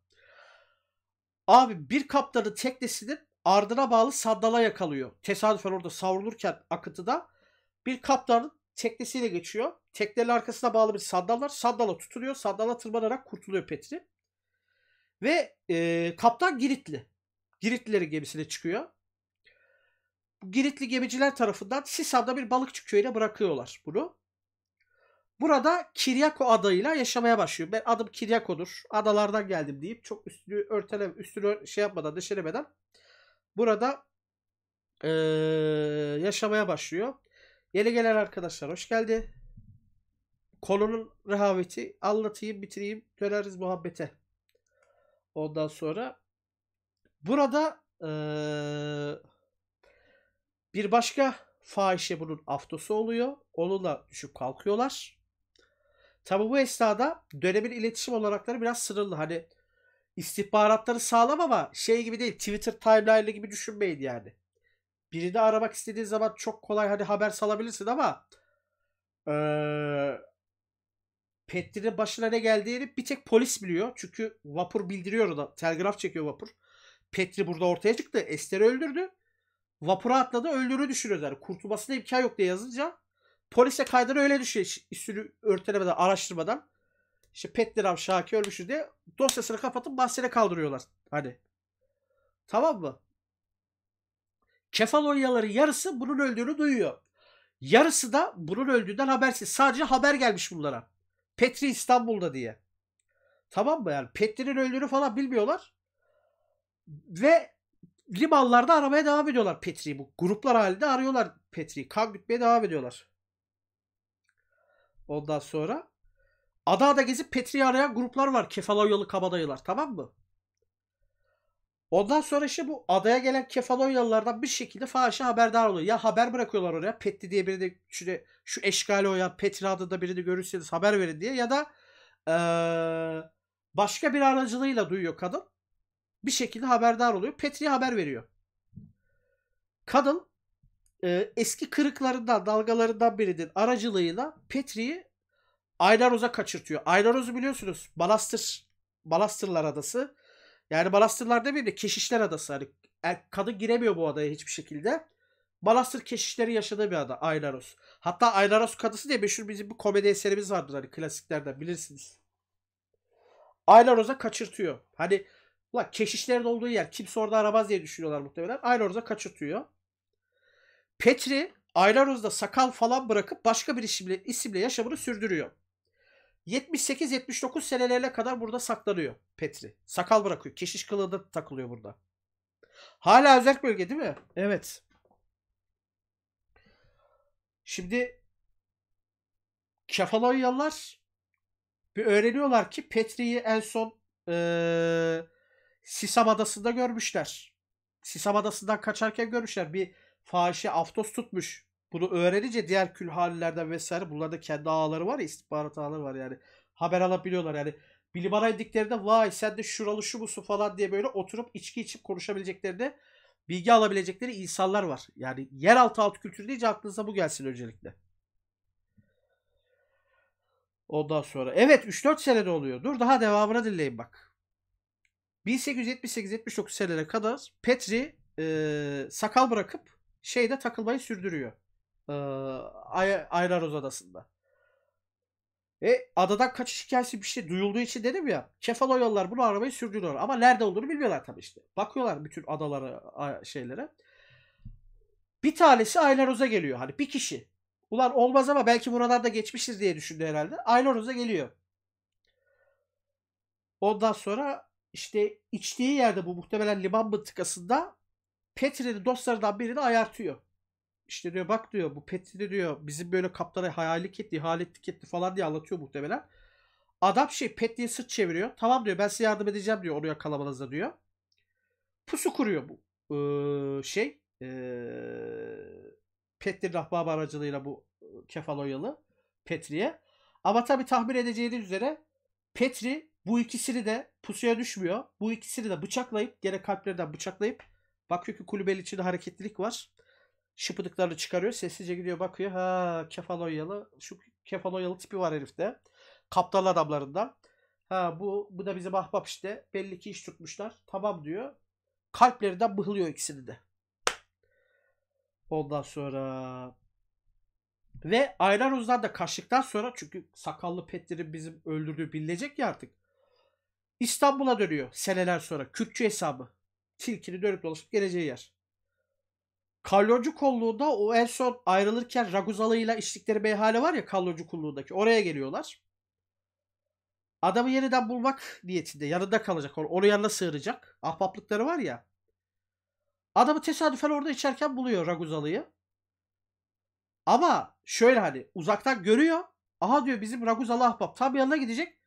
Abi bir kaptanın teknesinin ardına bağlı sandala yakalıyor. Tesadüfen orada savrulurken akıntıda bir kaptanın teknesiyle geçiyor. Teknenin arkasına bağlı bir sandal var. Sandala tutuluyor. Sandala tırmanarak kurtuluyor Petri. Ve e, kaptan Giritli. Giritlilerin gemisine çıkıyor. Giritli gemiciler tarafından Sisav'da bir balıkçı köyüne bırakıyorlar bunu. Burada Kiryako adayla yaşamaya başlıyor. Ben adım Kiryako'dur. Adalardan geldim deyip çok üstünü örtele, üstünü şey yapmadan, deşelemeden burada ee, yaşamaya başlıyor. Yeni gelen arkadaşlar hoş geldi. Konunun rehaveti anlatayım, bitireyim, döneriz muhabbete. Ondan sonra burada ee, bir başka fahişe bunun aftosu oluyor. Onunla düşüp kalkıyorlar. Tabi bu esnada dönemin iletişim olarakları biraz sınırlı. Hani istihbaratları sağlam ama şey gibi değil. Twitter timeline gibi düşünmeyin yani. Birini aramak istediğin zaman çok kolay hani haber salabilirsin ama ee, Pettin'in başına ne geldiğini bir tek polis biliyor. Çünkü vapur bildiriyor ona. Telgraf çekiyor vapur. Petri burada ortaya çıktı. Ester'i öldürdü. Vapura atladı öldürü düşürüyorlar. Kurtulmasına imkan yok diye yazınca polise kaydır öyle düşüyor. Üstünü örtelemeden, araştırmadan. İşte Petliram Şaki ölmüştü diye dosyasını kapatıp bahsede kaldırıyorlar. Hadi. Tamam mı? Kefalonyaların yarısı bunun öldüğünü duyuyor. Yarısı da bunun öldüğünden habersiz. Sadece haber gelmiş bunlara. Petri İstanbul'da diye. Tamam mı yani? Petri'nin öldüğünü falan bilmiyorlar. Ve Limallarda aramaya devam ediyorlar Petri'yi. Bu gruplar halinde arıyorlar Petri'yi. Kan gütmeye devam ediyorlar. Ondan sonra ada ada gezip Petri'yi arayan gruplar var. kefaloyalı kabadayılar tamam mı? Ondan sonra işte bu adaya gelen Kefalonyalılardan bir şekilde Faş'a haberdar oluyor. Ya haber bırakıyorlar oraya. Petri diye birini şu, şu eşgali oyan Petri adında birini görürseniz haber verin diye ya da ee, başka bir aracılığıyla duyuyor kadın bir şekilde haberdar oluyor. Petri'ye haber veriyor. Kadın e, eski kırıklarından, dalgalarından birinin aracılığıyla Petri'yi Aylaroz'a kaçırtıyor. Aylaroz'u biliyorsunuz Balastır, Balastırlar Adası. Yani Balastırlar demeyeyim de Keşişler Adası. Yani e, kadın giremiyor bu adaya hiçbir şekilde. Balastır keşişleri yaşadığı bir ada Aylaros. Hatta Aylaros Kadısı diye meşhur bizim bir komedi eserimiz vardır hani klasiklerden bilirsiniz. Aylaroz'a kaçırtıyor. Hani Ulan keşişlerin olduğu yer. Kimse orada aramaz diye düşünüyorlar muhtemelen. Ayroruz'a kaçırtıyor. Petri Ayloruz'da sakal falan bırakıp başka bir isimle, isimle yaşamını sürdürüyor. 78-79 senelerine kadar burada saklanıyor Petri. Sakal bırakıyor. Keşiş kılığında takılıyor burada. Hala özel bölge değil mi? Evet. Şimdi Kefalonyalılar bir öğreniyorlar ki Petri'yi en son ee, Sisam Adası'nda görmüşler. Sisam Adası'ndan kaçarken görmüşler. Bir fahişe aftos tutmuş. Bunu öğrenince diğer külhalilerden vesaire bunlarda kendi ağları var ya istihbarat ağları var yani. Haber alabiliyorlar yani. Bilim araydiklerinde vay sen de şuralı şu musun falan diye böyle oturup içki içip konuşabileceklerini bilgi alabilecekleri insanlar var. Yani yeraltı alt kültürü deyince aklınıza bu gelsin öncelikle. Ondan sonra evet 3-4 de oluyor. Dur daha devamına dinleyin bak. 1878-79 senelere kadar Petri e, sakal bırakıp şeyde takılmayı sürdürüyor. E, Ay- Ayraroz Adası'nda. ve adadan kaçış hikayesi bir şey duyulduğu için dedim ya. Kefaloyalılar bunu arabayı sürdürüyorlar. Ama nerede olduğunu bilmiyorlar tabii işte. Bakıyorlar bütün adalara şeylere. Bir tanesi Aylaroz'a geliyor. Hani bir kişi. Ulan olmaz ama belki buralarda geçmişiz diye düşündü herhalde. Aylaroz'a geliyor. Ondan sonra işte içtiği yerde bu muhtemelen liman mıntıkasında Petri'nin dostlarından birini ayartıyor. İşte diyor bak diyor bu Petri diyor bizim böyle kaplara hayalik etti, ihaletlik etti falan diye anlatıyor muhtemelen. Adam şey Petri'ye sırt çeviriyor. Tamam diyor ben size yardım edeceğim diyor onu yakalamanıza diyor. Pusu kuruyor bu ee, şey ee, Petri Rahbab aracılığıyla bu Kefaloyalı Petri'ye. Ama tabi tahmin edeceğiniz üzere Petri bu ikisini de pusuya düşmüyor. Bu ikisini de bıçaklayıp gene kalplerinden bıçaklayıp bakıyor ki kulübenin içinde hareketlilik var. Şıpıdıklarını çıkarıyor. Sessizce gidiyor bakıyor. Ha kefaloyalı. Şu kefaloyalı tipi var herifte. Kaptan adamlarından. Ha bu, bu da bizim ahbap işte. Belli ki iş tutmuşlar. Tamam diyor. Kalplerinden bıhlıyor ikisini de. Ondan sonra ve Ayranoz'dan da kaçtıktan sonra çünkü sakallı petleri bizim öldürdüğü bilecek ya artık. İstanbul'a dönüyor seneler sonra. Kürtçü hesabı. Tilkini dönüp dolaşıp geleceği yer. Kalyoncu kolluğunda o en son ayrılırken Raguzalı'yla içtikleri meyhane var ya Kalyoncu kolluğundaki. Oraya geliyorlar. Adamı yeniden bulmak niyetinde. Yanında kalacak. Onu yanına sığıracak. Ahbaplıkları var ya. Adamı tesadüfen orada içerken buluyor Raguzalı'yı. Ama şöyle hani uzaktan görüyor. Aha diyor bizim Raguzalı ahbap tam yanına gidecek.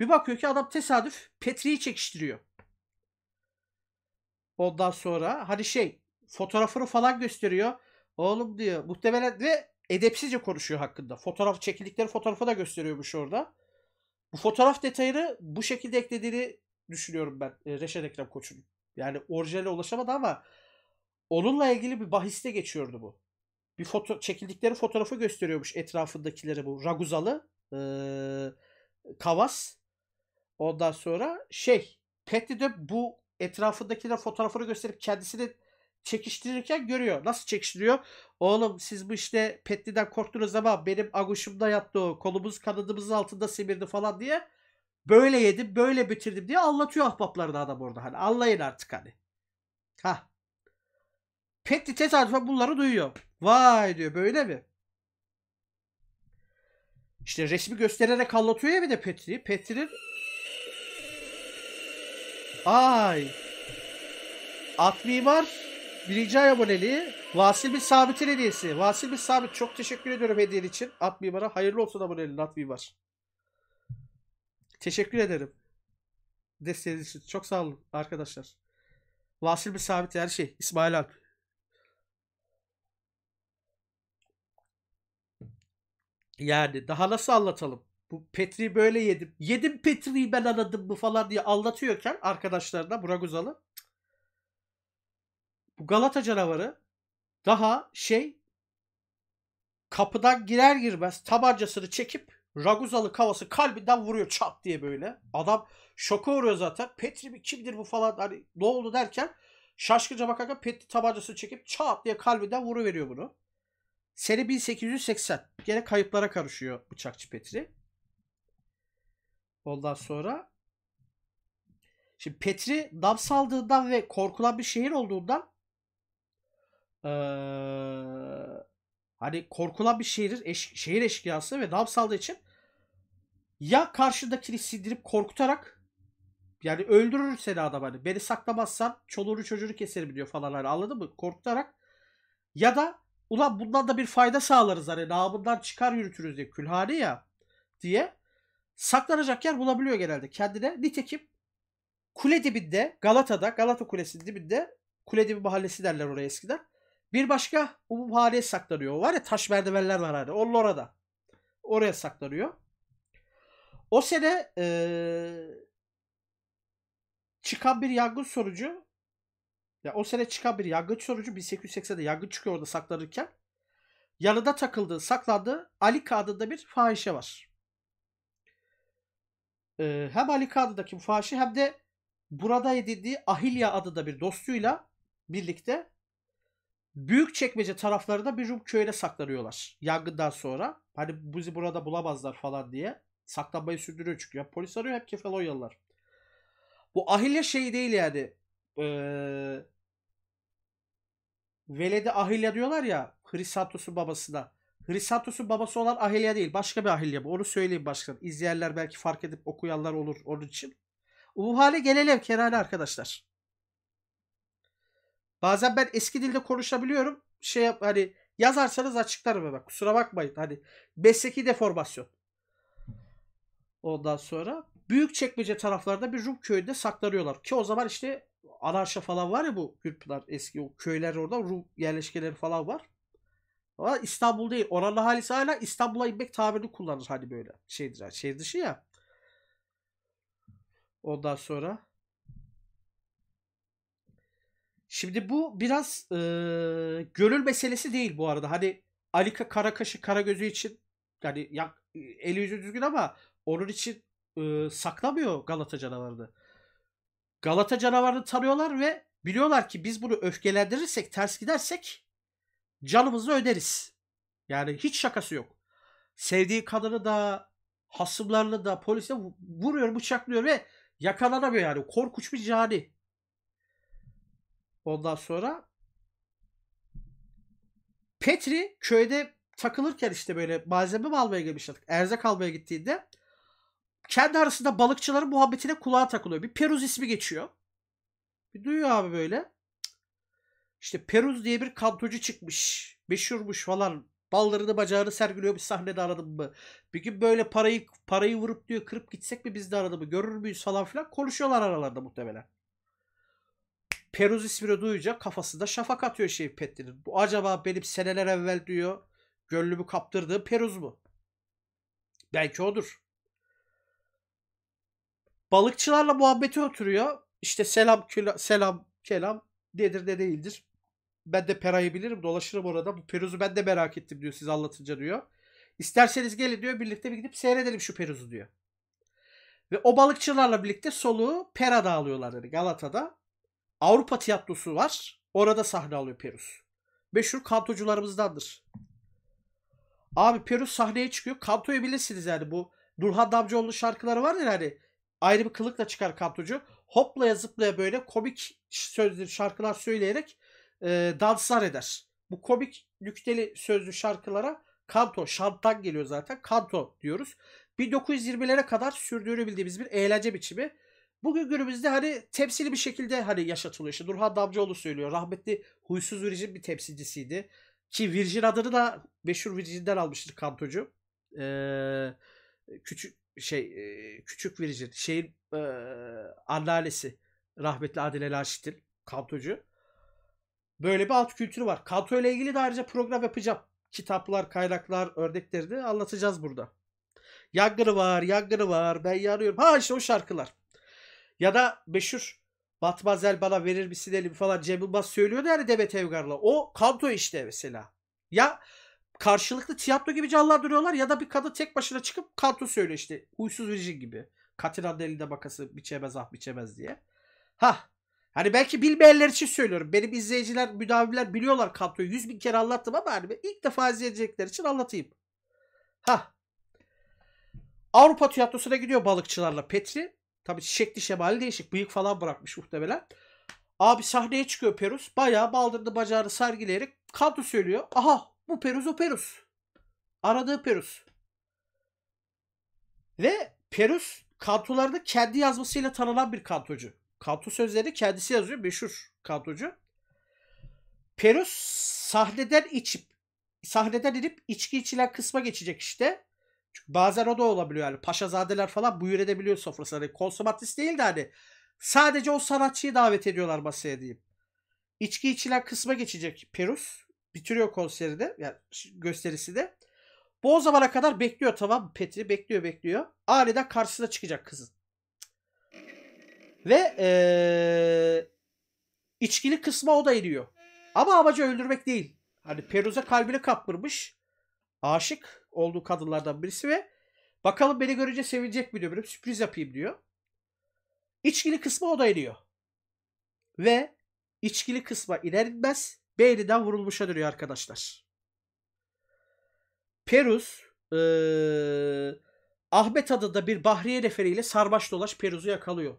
Bir bakıyor ki adam tesadüf Petri'yi çekiştiriyor. Ondan sonra hani şey fotoğrafını falan gösteriyor. Oğlum diyor muhtemelen ve edepsizce konuşuyor hakkında. Fotoğraf çekildikleri fotoğrafı da gösteriyormuş orada. Bu fotoğraf detayını bu şekilde eklediğini düşünüyorum ben e, Reşat Ekrem Koç'un. Yani orijinale ulaşamadı ama onunla ilgili bir bahiste geçiyordu bu. Bir foto çekildikleri fotoğrafı gösteriyormuş etrafındakileri bu Raguzalı ee, Kavas Ondan sonra şey Petty de bu etrafındakilere fotoğrafını gösterip kendisini çekiştirirken görüyor. Nasıl çekiştiriyor? Oğlum siz bu işte Petli'den korktunuz ama benim aguşumda yattı o. Kolumuz kanadımızın altında semirdi falan diye. Böyle yedim böyle bitirdim diye anlatıyor ahbaplarına adam orada. Hani anlayın artık hani. Ha. Petli tesadüfen bunları duyuyor. Vay diyor böyle mi? İşte resmi göstererek anlatıyor ya bir de Petri. Petri'nin Ay. At Mimar birinci ay aboneliği. Vasil bir Sabit'in hediyesi. Vasil bir Sabit çok teşekkür ediyorum hediyen için. At Mimar'a hayırlı olsun aboneliğin At Mimar. Teşekkür ederim. Desteğiniz için. Çok sağ olun arkadaşlar. Vasil bir Sabit her şey. İsmail Alp. Yani daha nasıl anlatalım? bu Petri böyle yedim. Yedim Petri'yi ben anladım bu falan diye anlatıyorken arkadaşlarına Burak Uzal'ı. Bu Galata canavarı daha şey kapıdan girer girmez tabancasını çekip Raguzalı kavası kalbinden vuruyor çat diye böyle. Adam şoka uğruyor zaten. Petri mi kimdir bu falan hani ne oldu derken şaşkınca bakarken Petri tabancasını çekip çat diye kalbinden vuru veriyor bunu. Sene 1880. Gene kayıplara karışıyor bıçakçı Petri. Ondan sonra şimdi Petri dam saldığından ve korkulan bir şehir olduğundan ee, hani korkulan bir şehir, eş, şehir eşkıyası ve dam saldığı için ya karşıdakini sindirip korkutarak yani öldürür seni adam hani beni saklamazsan çoluğunu çocuğunu keserim diyor falan hani anladın mı? Korkutarak ya da ulan bundan da bir fayda sağlarız hani namından çıkar yürütürüz diye külhane ya diye saklanacak yer bulabiliyor genelde kendine. Nitekim kule dibinde Galata'da, Galata Kulesi dibinde kule dibi mahallesi derler oraya eskiden. Bir başka umumhaneye saklanıyor. Var ya taş merdivenler var hani. Onun orada. Oraya saklanıyor. O sene ee, çıkan bir yangın sonucu ya o sene çıkan bir yangın sonucu 1880'de yangın çıkıyor orada saklanırken yanında takıldı, saklandı. Alika adında bir fahişe var e, hem Alika adındaki bu fahişe hem de burada edindiği Ahilya adında bir dostuyla birlikte büyük çekmece taraflarında bir Rum köyüne saklanıyorlar. Yangından sonra. Hani bizi burada bulamazlar falan diye. Saklanmayı sürdürüyor çünkü. Ya polis arıyor hep Kefalonyalılar. Bu Ahilya şey değil yani. Ee, Veled'e Ahilya diyorlar ya Hrisantus'un babasına. Risatos'un babası olan Ahilya değil. Başka bir Ahilya bu. Onu söyleyeyim başkan. İzleyenler belki fark edip okuyanlar olur onun için. Bu hale gelelim Kerane arkadaşlar. Bazen ben eski dilde konuşabiliyorum. Şey hani yazarsanız açıklarım hemen. Kusura bakmayın. Hani mesleki deformasyon. Ondan sonra büyük çekmece taraflarda bir Rum köyünde saklanıyorlar. Ki o zaman işte Anarşa falan var ya bu Hürpınar eski o köyler orada Rum yerleşkeleri falan var. Ama İstanbul değil. Oralı halis hala İstanbul'a inmek tabirini kullanır hani böyle. Şeydir, şehir dışı ya. Ondan sonra. Şimdi bu biraz e, gönül meselesi değil bu arada. Hani Alika Karakaş'ı Karagöz'ü için yani ya, eli yüzü düzgün ama onun için e, saklamıyor Galata canavarını. Galata canavarını tanıyorlar ve biliyorlar ki biz bunu öfkelendirirsek, ters gidersek canımızı öderiz. Yani hiç şakası yok. Sevdiği kadını da hasımlarını da polise vuruyor, bıçaklıyor ve yakalanamıyor yani. korkuç bir cani. Ondan sonra Petri köyde takılırken işte böyle malzeme mi almaya gelmiş artık. Erzak almaya gittiğinde kendi arasında balıkçıların muhabbetine kulağa takılıyor. Bir Peruz ismi geçiyor. Bir duyuyor abi böyle. İşte Peruz diye bir kadrocu çıkmış. Meşhurmuş falan. Ballarını bacağını sergiliyor bir sahnede aradım mı? Bir gün böyle parayı parayı vurup diyor kırıp gitsek mi biz de aradım mı? Görür müyüz falan filan konuşuyorlar aralarda muhtemelen. Peruz ismini duyunca kafasında şafak atıyor şey Petli'nin. Bu acaba benim seneler evvel diyor gönlümü kaptırdığı Peruz mu? Belki odur. Balıkçılarla muhabbeti oturuyor. İşte selam küla, selam kelam nedir ne değildir. Ben de Pera'yı bilirim. Dolaşırım orada. Bu Peruz'u ben de merak ettim diyor siz anlatınca diyor. İsterseniz gelin diyor. Birlikte bir gidip seyredelim şu Peruz'u diyor. Ve o balıkçılarla birlikte soluğu Pera'da alıyorlar yani Galata'da. Avrupa tiyatrosu var. Orada sahne alıyor Peruz. Meşhur kantocularımızdandır. Abi Peruz sahneye çıkıyor. Kantoyu bilirsiniz yani bu Durhan Damcıoğlu'nun şarkıları var ya hani ayrı bir kılıkla çıkar kantocu. Hoplaya zıplaya böyle komik sözleri şarkılar söyleyerek e, danslar eder. Bu komik nükteli sözlü şarkılara kanto, şantan geliyor zaten. Kanto diyoruz. 1920'lere kadar sürdürülebildiğimiz bir eğlence biçimi. Bugün günümüzde hani tepsili bir şekilde hani yaşatılıyor. İşte Nurhan Damcıoğlu söylüyor. Rahmetli huysuz Virgin bir temsilcisiydi. Ki Virgin adını da meşhur Virgin'den almıştır kantocu. Ee, küçük şey e, küçük Virgin şeyin e, anneannesi rahmetli Adile Laşit'in kantocu. Böyle bir alt kültürü var. Kato ile ilgili de ayrıca program yapacağım. Kitaplar, kaynaklar, örnekleri de anlatacağız burada. Yangını var, yangını var, ben yanıyorum. Ha işte o şarkılar. Ya da meşhur Batmaz el bana verir misin elimi falan Cem Yılmaz söylüyordu yani Demet Evgar'la. O kanto işte mesela. Ya karşılıklı tiyatro gibi duruyorlar. ya da bir kadın tek başına çıkıp kanto söylüyor işte. Huysuz Virgin gibi. Katina'nın elinde makası biçemez ah biçemez diye. Hah Hani belki bilmeyenler için söylüyorum. Benim izleyiciler, müdaviler biliyorlar kadroyu. Yüz bin kere anlattım ama hani ilk defa izleyecekler için anlatayım. Ha. Avrupa tiyatrosuna gidiyor balıkçılarla Petri. Tabii şekli şemali değişik. Bıyık falan bırakmış muhtemelen. Abi sahneye çıkıyor Perus. Bayağı baldırını bacağını sergileyerek kadro söylüyor. Aha bu Perus o Perus. Aradığı Perus. Ve Perus kantolarda kendi yazmasıyla tanınan bir kantocu. Kanto sözleri kendisi yazıyor. Meşhur kantocu. Perus sahneden içip sahneden inip içki içilen kısma geçecek işte. Çünkü bazen o da olabiliyor yani. Paşazadeler falan buyur edebiliyor sofrasına. Hani konsomatist değil de hani sadece o sanatçıyı davet ediyorlar masaya diyeyim. İçki içilen kısma geçecek Perus. Bitiriyor konseri de yani gösterisi de. Bu o zamana kadar bekliyor tamam Petri bekliyor bekliyor. Aniden karşısına çıkacak kızın. Ve ee, içkili kısma o da eriyor. Ama amacı öldürmek değil. Hani Peruza kalbini kaptırmış. Aşık olduğu kadınlardan birisi ve bakalım beni görünce sevinecek mi diyor. Böyle sürpriz yapayım diyor. İçkili kısma o da iniyor. Ve içkili kısma iner inmez beyninden vurulmuşa dönüyor arkadaşlar. Peruz ee, Ahmet adında bir Bahriye referiyle sarbaş dolaş Peruz'u yakalıyor.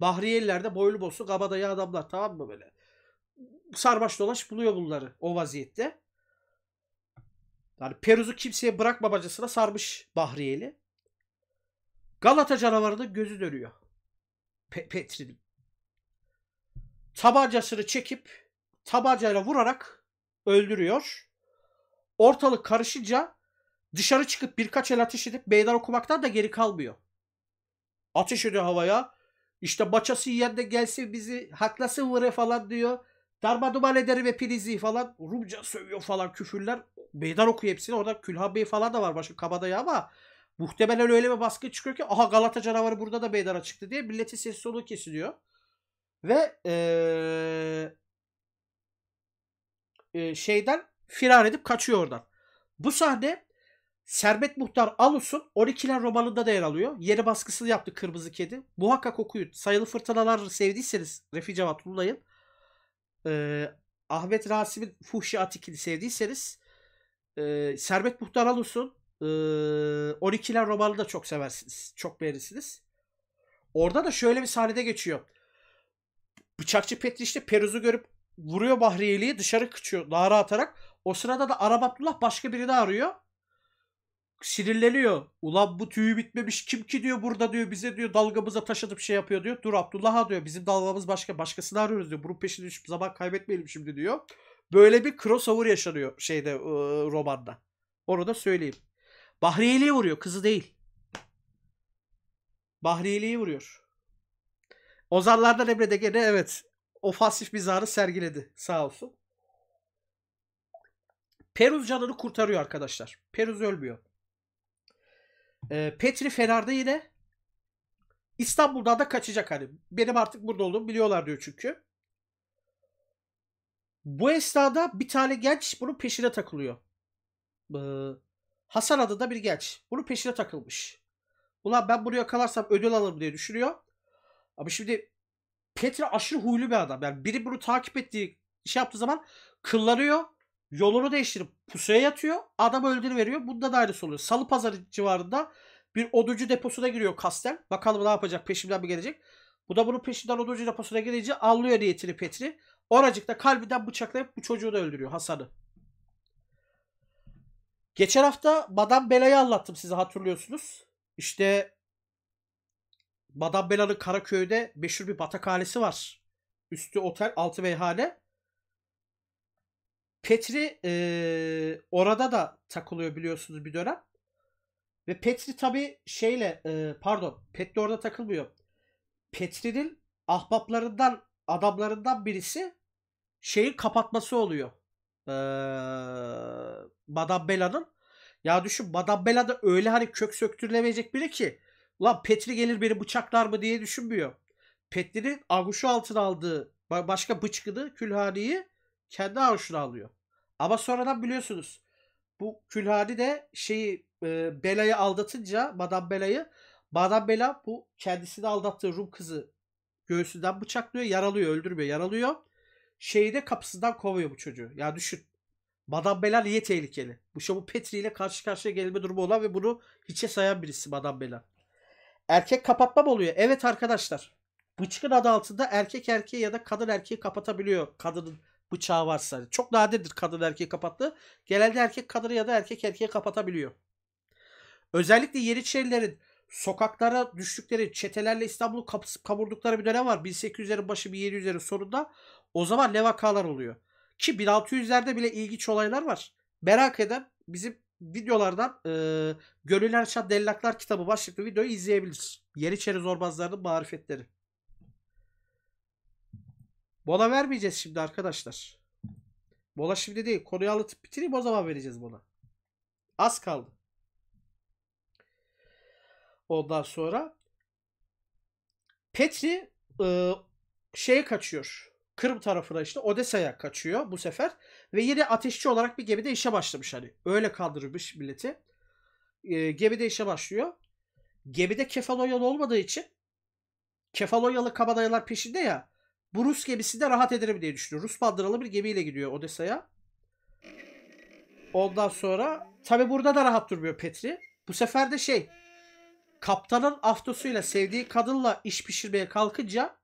Bahriyeliler de boylu boslu kabadayı adamlar tamam mı böyle? Sarbaş dolaş buluyor bunları o vaziyette. Yani Peruz'u kimseye bırakma bacasına sarmış Bahriyeli. Galata canavarının gözü dönüyor. Pe Petri'nin. Tabancasını çekip tabancayla vurarak öldürüyor. Ortalık karışınca dışarı çıkıp birkaç el ateş edip meydan okumaktan da geri kalmıyor. Ateş ediyor havaya. İşte Baçası yerde de gelse bizi haklasın vıre falan diyor. Darma duman eder ve pirizi falan. Rumca sövüyor falan küfürler. Meydan okuyor hepsini. Orada Külhan Bey falan da var başka kabadayı ama muhtemelen öyle bir baskı çıkıyor ki aha Galata canavarı burada da meydana çıktı diye milletin ses soluğu kesiliyor. Ve ee, e, şeyden firar edip kaçıyor oradan. Bu sahne Serbet Muhtar Alus'un 12'ler romanında da yer alıyor. Yeni baskısı yaptı Kırmızı Kedi. Muhakkak okuyun. Sayılı Fırtınalar sevdiyseniz Refi Cevat Lulay'ın e, Ahmet Rasim'in Fuhşi Atikini sevdiyseniz e, Serbet Muhtar Alus'un e, 12'ler romanını da çok seversiniz. Çok beğenirsiniz. Orada da şöyle bir sahnede geçiyor. Bıçakçı Petri işte Peruz'u görüp vuruyor Bahriyeli'yi dışarı kıçıyor nara atarak. O sırada da Arap Abdullah başka birini arıyor şirinleniyor. Ulan bu tüyü bitmemiş kim ki diyor burada diyor bize diyor dalgamıza taş atıp şey yapıyor diyor. Dur Abdullah'a diyor bizim dalgamız başka başkasını arıyoruz diyor. Bunun peşine düşüp zaman kaybetmeyelim şimdi diyor. Böyle bir crossover yaşanıyor şeyde e, romanda. Onu da söyleyeyim. Bahriyeli'ye vuruyor kızı değil. Bahriyeli'yi vuruyor. Ozanlardan Emre de gene evet ofansif zarı sergiledi sağ olsun. Peruz canını kurtarıyor arkadaşlar. Peruz ölmüyor. E, Petri Ferrar'da yine İstanbul'da da kaçacak hani. Benim artık burada olduğumu biliyorlar diyor çünkü. Bu esnada bir tane genç bunun peşine takılıyor. Ee, Hasan adında bir genç. Bunun peşine takılmış. Ulan ben bunu yakalarsam ödül alırım diye düşünüyor. Ama şimdi Petra aşırı huylu bir adam. Yani biri bunu takip ettiği şey yaptığı zaman kıllanıyor. Yolunu değiştirip pusuya yatıyor. Adam öldürüveriyor. Bunda da aynısı oluyor. Salı pazarı civarında bir oduncu deposuna giriyor Kastel. Bakalım ne yapacak peşimden mi gelecek. Bu da bunu peşinden oduncu deposuna gelince anlıyor niyetini Petri. Oracıkta kalbinden bıçaklayıp bu çocuğu da öldürüyor Hasan'ı. Geçen hafta Madame Bela'yı anlattım size hatırlıyorsunuz. İşte Madame Bela'nın Karaköy'de meşhur bir batakhanesi var. Üstü otel, altı meyhane. Petri e, orada da takılıyor biliyorsunuz bir dönem. Ve Petri tabi şeyle e, pardon Petri orada takılmıyor. Petri'nin ahbaplarından adamlarından birisi şeyin kapatması oluyor. Ee, Madame Bella'nın. Ya düşün Madame Bella da öyle hani kök söktürülemeyecek biri ki. Ulan Petri gelir beni bıçaklar mı diye düşünmüyor. Petri'nin aguşu altına aldığı başka bıçkını külhaniyi kendi avuşuna alıyor. Ama sonradan biliyorsunuz bu külhadi de şeyi e, Bela'yı aldatınca Madame Bela'yı Madame Bela bu kendisini aldattığı Rum kızı göğsünden bıçaklıyor, yaralıyor, öldürmüyor, yaralıyor. Şeyi de kapısından kovuyor bu çocuğu. Ya düşün. Madame Bela niye tehlikeli? Bu Şabu Petri ile karşı karşıya gelme durumu olan ve bunu hiçe sayan birisi Madame Bela. Erkek kapatma mı oluyor? Evet arkadaşlar. Bıçkın adı altında erkek erkeği ya da kadın erkeği kapatabiliyor kadının bıçağı varsa. Hani çok nadirdir kadın erkeği kapattı. Genelde erkek kadını ya da erkek erkeği kapatabiliyor. Özellikle Yeniçerilerin sokaklara düştükleri, çetelerle İstanbul'u kavurdukları bir dönem var. 1800'lerin başı 1700'lerin sonunda. O zaman ne oluyor? Ki 1600'lerde bile ilginç olaylar var. Merak eden bizim videolardan e, Gönüller Şah Dellaklar kitabı başlıklı videoyu izleyebilir. Yeniçeri Zorbazlarının marifetleri. Bola vermeyeceğiz şimdi arkadaşlar. Bola şimdi değil. Konuyu alıp bitireyim o zaman vereceğiz bola. Az kaldı. Ondan sonra Petri e, şeye kaçıyor. Kırım tarafına işte Odessa'ya kaçıyor bu sefer. Ve yine ateşçi olarak bir gemide işe başlamış hani. Öyle kandırmış milleti. E, gemide işe başlıyor. Gemide kefaloyalı olmadığı için kefaloyalı kabadayılar peşinde ya. Bu Rus gemisi de rahat ederim diye düşünüyor. Rus bandıralı bir gemiyle gidiyor Odessa'ya. Ondan sonra tabi burada da rahat durmuyor Petri. Bu sefer de şey kaptanın aftosuyla sevdiği kadınla iş pişirmeye kalkınca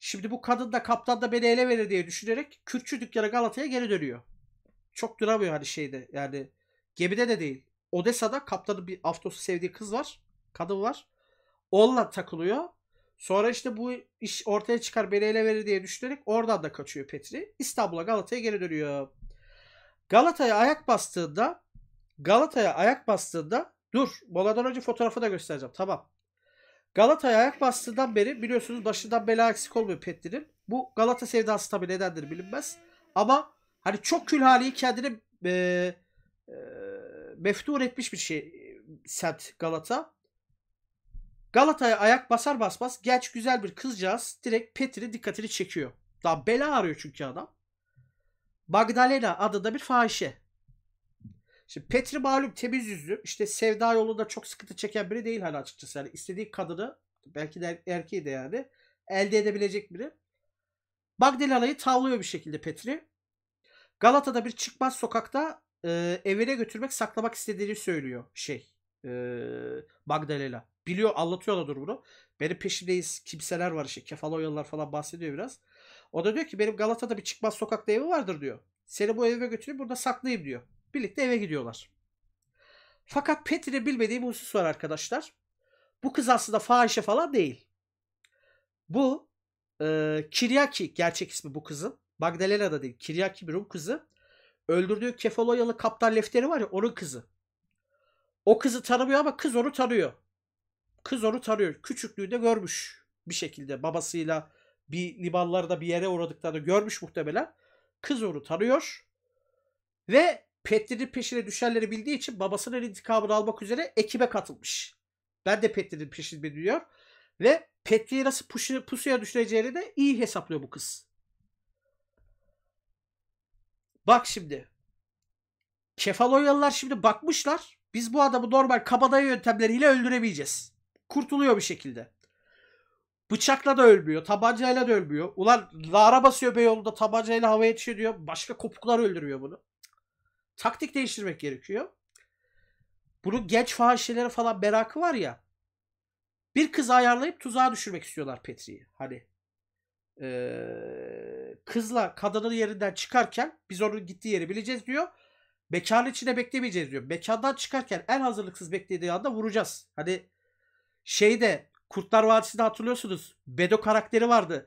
şimdi bu kadın da kaptan da beni ele verir diye düşünerek Kürtçü dükkanı Galata'ya geri dönüyor. Çok duramıyor hani şeyde yani gemide de değil. Odessa'da kaptanın bir aftosu sevdiği kız var. Kadın var. Onunla takılıyor. Sonra işte bu iş ortaya çıkar beni ele verir diye düşünerek oradan da kaçıyor Petri. İstanbul'a Galata'ya geri dönüyor. Galata'ya ayak bastığında Galata'ya ayak bastığında dur moladan önce fotoğrafı da göstereceğim tamam. Galata'ya ayak bastığından beri biliyorsunuz başından bela eksik olmuyor Petri'nin. Bu Galata sevdası tabi nedendir bilinmez. Ama hani çok kül hali kendini e, e, meftun etmiş bir şey e, Sent Galata. Galata'ya ayak basar basmaz genç güzel bir kızcağız direkt Petri dikkatini çekiyor. Daha bela arıyor çünkü adam. Magdalena adında bir fahişe. Şimdi Petri malum temiz yüzlü. işte sevda yolunda çok sıkıntı çeken biri değil hala açıkçası. Yani istediği kadını belki de erkeği de yani elde edebilecek biri. Magdalena'yı tavlıyor bir şekilde Petri. Galata'da bir çıkmaz sokakta e, evine götürmek saklamak istediğini söylüyor şey e, Magdalena biliyor anlatıyorlar bunu. Benim peşimdeyiz kimseler var işte kefaloyalar falan bahsediyor biraz. O da diyor ki benim Galata'da bir çıkmaz sokakta evi vardır diyor. Seni bu eve götüreyim burada saklayayım diyor. Birlikte eve gidiyorlar. Fakat Petri'nin bilmediği bir husus var arkadaşlar. Bu kız aslında fahişe falan değil. Bu e, Kiryaki gerçek ismi bu kızın. Magdalena da değil. Kiryaki bir Rum kızı. Öldürdüğü Kefaloyalı kaptan lefteri var ya onun kızı. O kızı tanımıyor ama kız onu tanıyor. Kız onu tarıyor, küçüklüğü de görmüş bir şekilde babasıyla bir limanlarda bir yere uğradıklarını görmüş muhtemelen. Kız onu tarıyor ve Petri'nin peşine düşenleri bildiği için babasının intikamını almak üzere ekibe katılmış. Ben de Petri'nin peşinde diyor. Ve Petli'yi nasıl pusu, pusuya düşüreceğini de iyi hesaplıyor bu kız. Bak şimdi. kefaloyalılar şimdi bakmışlar. Biz bu adamı normal kabadayı yöntemleriyle öldüremeyeceğiz kurtuluyor bir şekilde. Bıçakla da ölmüyor. Tabancayla da ölmüyor. Ulan lara basıyor Beyoğlu'nda tabancayla havaya yetişiyor diyor. Başka kopuklar öldürüyor bunu. Taktik değiştirmek gerekiyor. Bunu genç fahişelere falan merakı var ya. Bir kız ayarlayıp tuzağa düşürmek istiyorlar Petri'yi. Hani ee, kızla kadının yerinden çıkarken biz onun gittiği yeri bileceğiz diyor. Mekanın içinde beklemeyeceğiz diyor. Mekandan çıkarken en hazırlıksız beklediği anda vuracağız. Hani Şeyde Kurtlar Vadisi'nde hatırlıyorsunuz. Bedo karakteri vardı.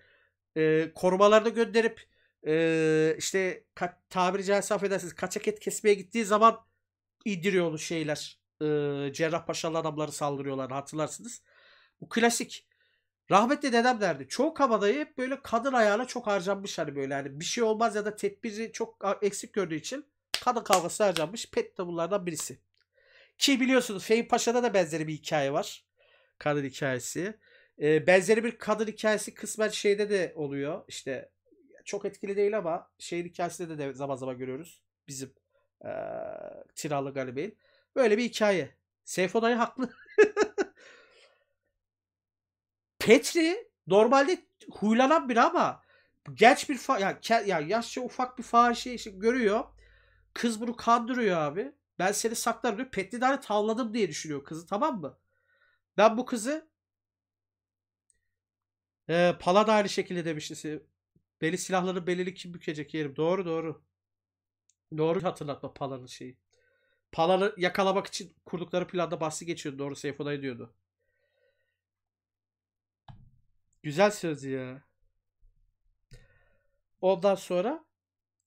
E, korumalarını gönderip e, işte ka- tabiri caizse affedersiniz kaçak et kesmeye gittiği zaman indiriyor onu şeyler. E, Cerrahpaşalı adamları saldırıyorlar hatırlarsınız. Bu klasik. Rahmetli dedem derdi. Çoğu kabadayı hep böyle kadın ayağına çok harcanmış hani böyle yani bir şey olmaz ya da tedbiri çok eksik gördüğü için kadın kavgası harcanmış. Pet de bunlardan birisi. Ki biliyorsunuz Fehim Paşa'da da benzeri bir hikaye var kadın hikayesi. E, benzeri bir kadın hikayesi kısmen şeyde de oluyor. İşte çok etkili değil ama şeyin hikayesinde de zaman zaman görüyoruz. Bizim e, Tiralı Galibeyn. Böyle bir hikaye. Seyfo dayı haklı. Petri normalde huylanan biri ama genç bir fa ya, ya yaşça ufak bir fahişe işte görüyor. Kız bunu kandırıyor abi. Ben seni saklarım diyor. Petri hani tavladım diye düşünüyor kızı tamam mı? Ben bu kızı e, pala da aynı şekilde demişti. Beli silahları belirli kim bükecek yerim. Doğru doğru. Doğru hatırlatma Pala'nın şeyi. Pala'nı yakalamak için kurdukları planda bahsi geçiyordu. Doğru Seyfo Dayı diyordu. Güzel söz ya. Ondan sonra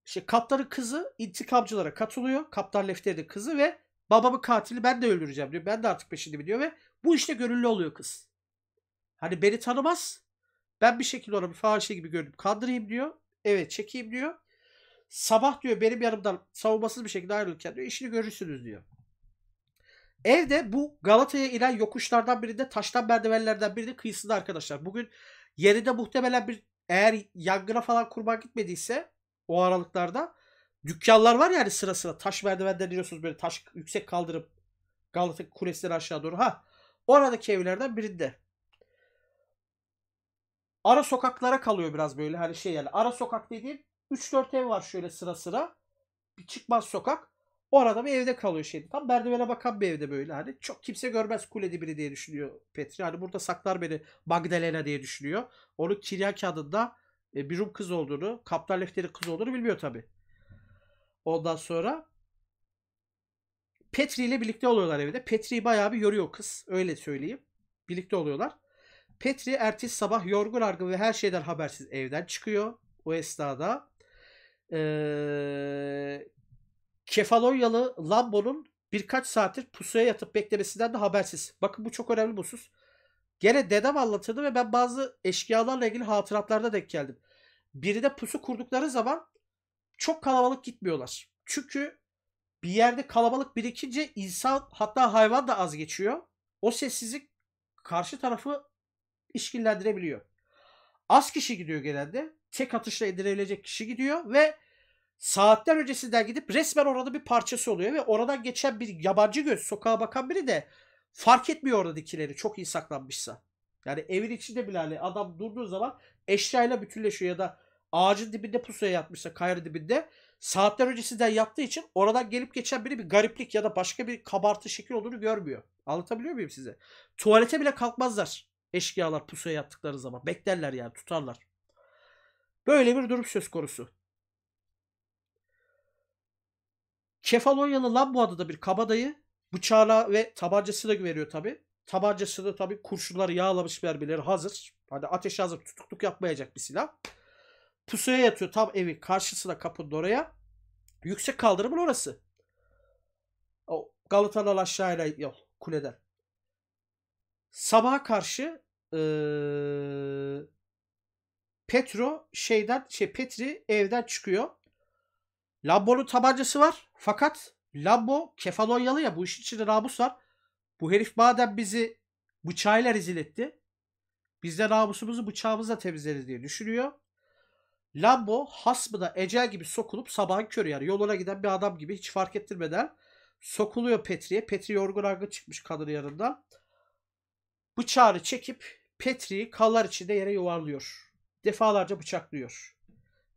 işte kaptanın kızı intikamcılara katılıyor. Kaptan Lefter'in kızı ve babamın katili ben de öldüreceğim diyor. Ben de artık peşinde diyor ve bu işte gönüllü oluyor kız. Hani beni tanımaz. Ben bir şekilde ona bir fahişe gibi görünüp kandırayım diyor. Evet çekeyim diyor. Sabah diyor benim yanımdan savunmasız bir şekilde ayrılırken diyor işini görürsünüz diyor. Evde bu Galata'ya inen yokuşlardan birinde taştan merdivenlerden birinde kıyısında arkadaşlar. Bugün yerinde muhtemelen bir eğer yangına falan kurban gitmediyse o aralıklarda dükkanlar var yani sıra sıra taş merdivenden iniyorsunuz böyle taş yüksek kaldırıp Galata kulesleri aşağı doğru. Ha Oradaki evlerden birinde. Ara sokaklara kalıyor biraz böyle hani şey yani. Ara sokak dediğim 3-4 ev var şöyle sıra sıra. Bir çıkmaz sokak. Orada bir evde kalıyor şeydi. Tam merdivene bakan bir evde böyle hani. Çok kimse görmez kulede biri diye düşünüyor Petri. Hani burada saklar beni Magdalena diye düşünüyor. Onun Kiryaki adında e, bir Rum kız olduğunu, kaptan lefteri kız olduğunu bilmiyor tabi. Ondan sonra Petri ile birlikte oluyorlar evde. Petri bayağı bir yoruyor kız. Öyle söyleyeyim. Birlikte oluyorlar. Petri ertesi sabah yorgun argın ve her şeyden habersiz evden çıkıyor. O esnada ee, Kefalonyalı Lambo'nun birkaç saattir pusuya yatıp beklemesinden de habersiz. Bakın bu çok önemli bu husus. Gene dedem anlatırdı ve ben bazı eşkıyalarla ilgili hatıratlarda denk geldim. Biri de pusu kurdukları zaman çok kalabalık gitmiyorlar. Çünkü bir yerde kalabalık birikince insan hatta hayvan da az geçiyor. O sessizlik karşı tarafı işkillendirebiliyor. Az kişi gidiyor genelde. Tek atışla indirebilecek kişi gidiyor ve saatler öncesinden gidip resmen orada bir parçası oluyor ve oradan geçen bir yabancı göz sokağa bakan biri de fark etmiyor orada dikileri çok iyi saklanmışsa. Yani evin içinde bile hani adam durduğu zaman eşyayla bütünleşiyor ya da ağacın dibinde pusuya yatmışsa kayra dibinde saatler öncesinden yaptığı için oradan gelip geçen biri bir gariplik ya da başka bir kabartı şekil olduğunu görmüyor. Anlatabiliyor muyum size? Tuvalete bile kalkmazlar eşkıyalar pusuya yattıkları zaman. Beklerler yani tutarlar. Böyle bir durum söz konusu. Kefalonyalı Lamboa'da da bir kabadayı bıçağına ve tabancasına güveniyor tabi. da tabi kurşunları yağlamış mermileri hazır. Hani ateş hazır tutukluk yapmayacak bir silah pusuya yatıyor tam evi karşısına kapı oraya. Yüksek kaldırımın orası. O Galatalı aşağıyla yol kuleden. Sabaha karşı ee, Petro şeyden şey Petri evden çıkıyor. Lambo'nun tabancası var. Fakat Lambo Kefalonyalı ya bu işin içinde namus var. Bu herif madem bizi bıçağıyla rezil etti. Biz de namusumuzu bıçağımızla temizleriz diye düşünüyor. Lambo hasmına ecel gibi sokulup sabahın körü yani yoluna giden bir adam gibi hiç fark ettirmeden sokuluyor Petri'ye. Petri yorgun argın çıkmış kadının yanından. Bıçağını çekip Petri'yi kallar içinde yere yuvarlıyor. Defalarca bıçaklıyor.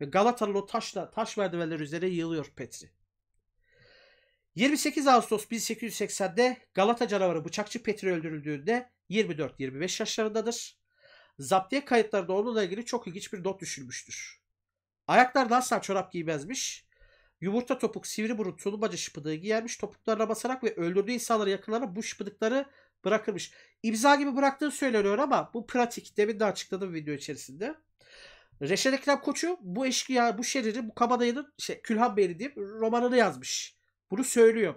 Ve Galata'nın o taşla, taş merdivenler üzerine yığılıyor Petri. 28 Ağustos 1880'de Galata canavarı bıçakçı Petri öldürüldüğünde 24-25 yaşlarındadır. Zaptiye kayıtlarında onunla ilgili çok ilginç bir not düşülmüştür. Ayaklarda asla çorap giymezmiş. Yumurta topuk, sivri burun, tulumacı şıpıdığı giyermiş. Topuklarına basarak ve öldürdüğü insanlara yakınlarına bu şıpıdıkları bırakırmış. İmza gibi bıraktığı söyleniyor ama bu pratik. Demin de açıkladım video içerisinde. Reşen Ekrem Koçu bu eşkıya, bu şeriri, bu kabadayının şey, Külhan Bey'li diye romanını yazmış. Bunu söylüyor.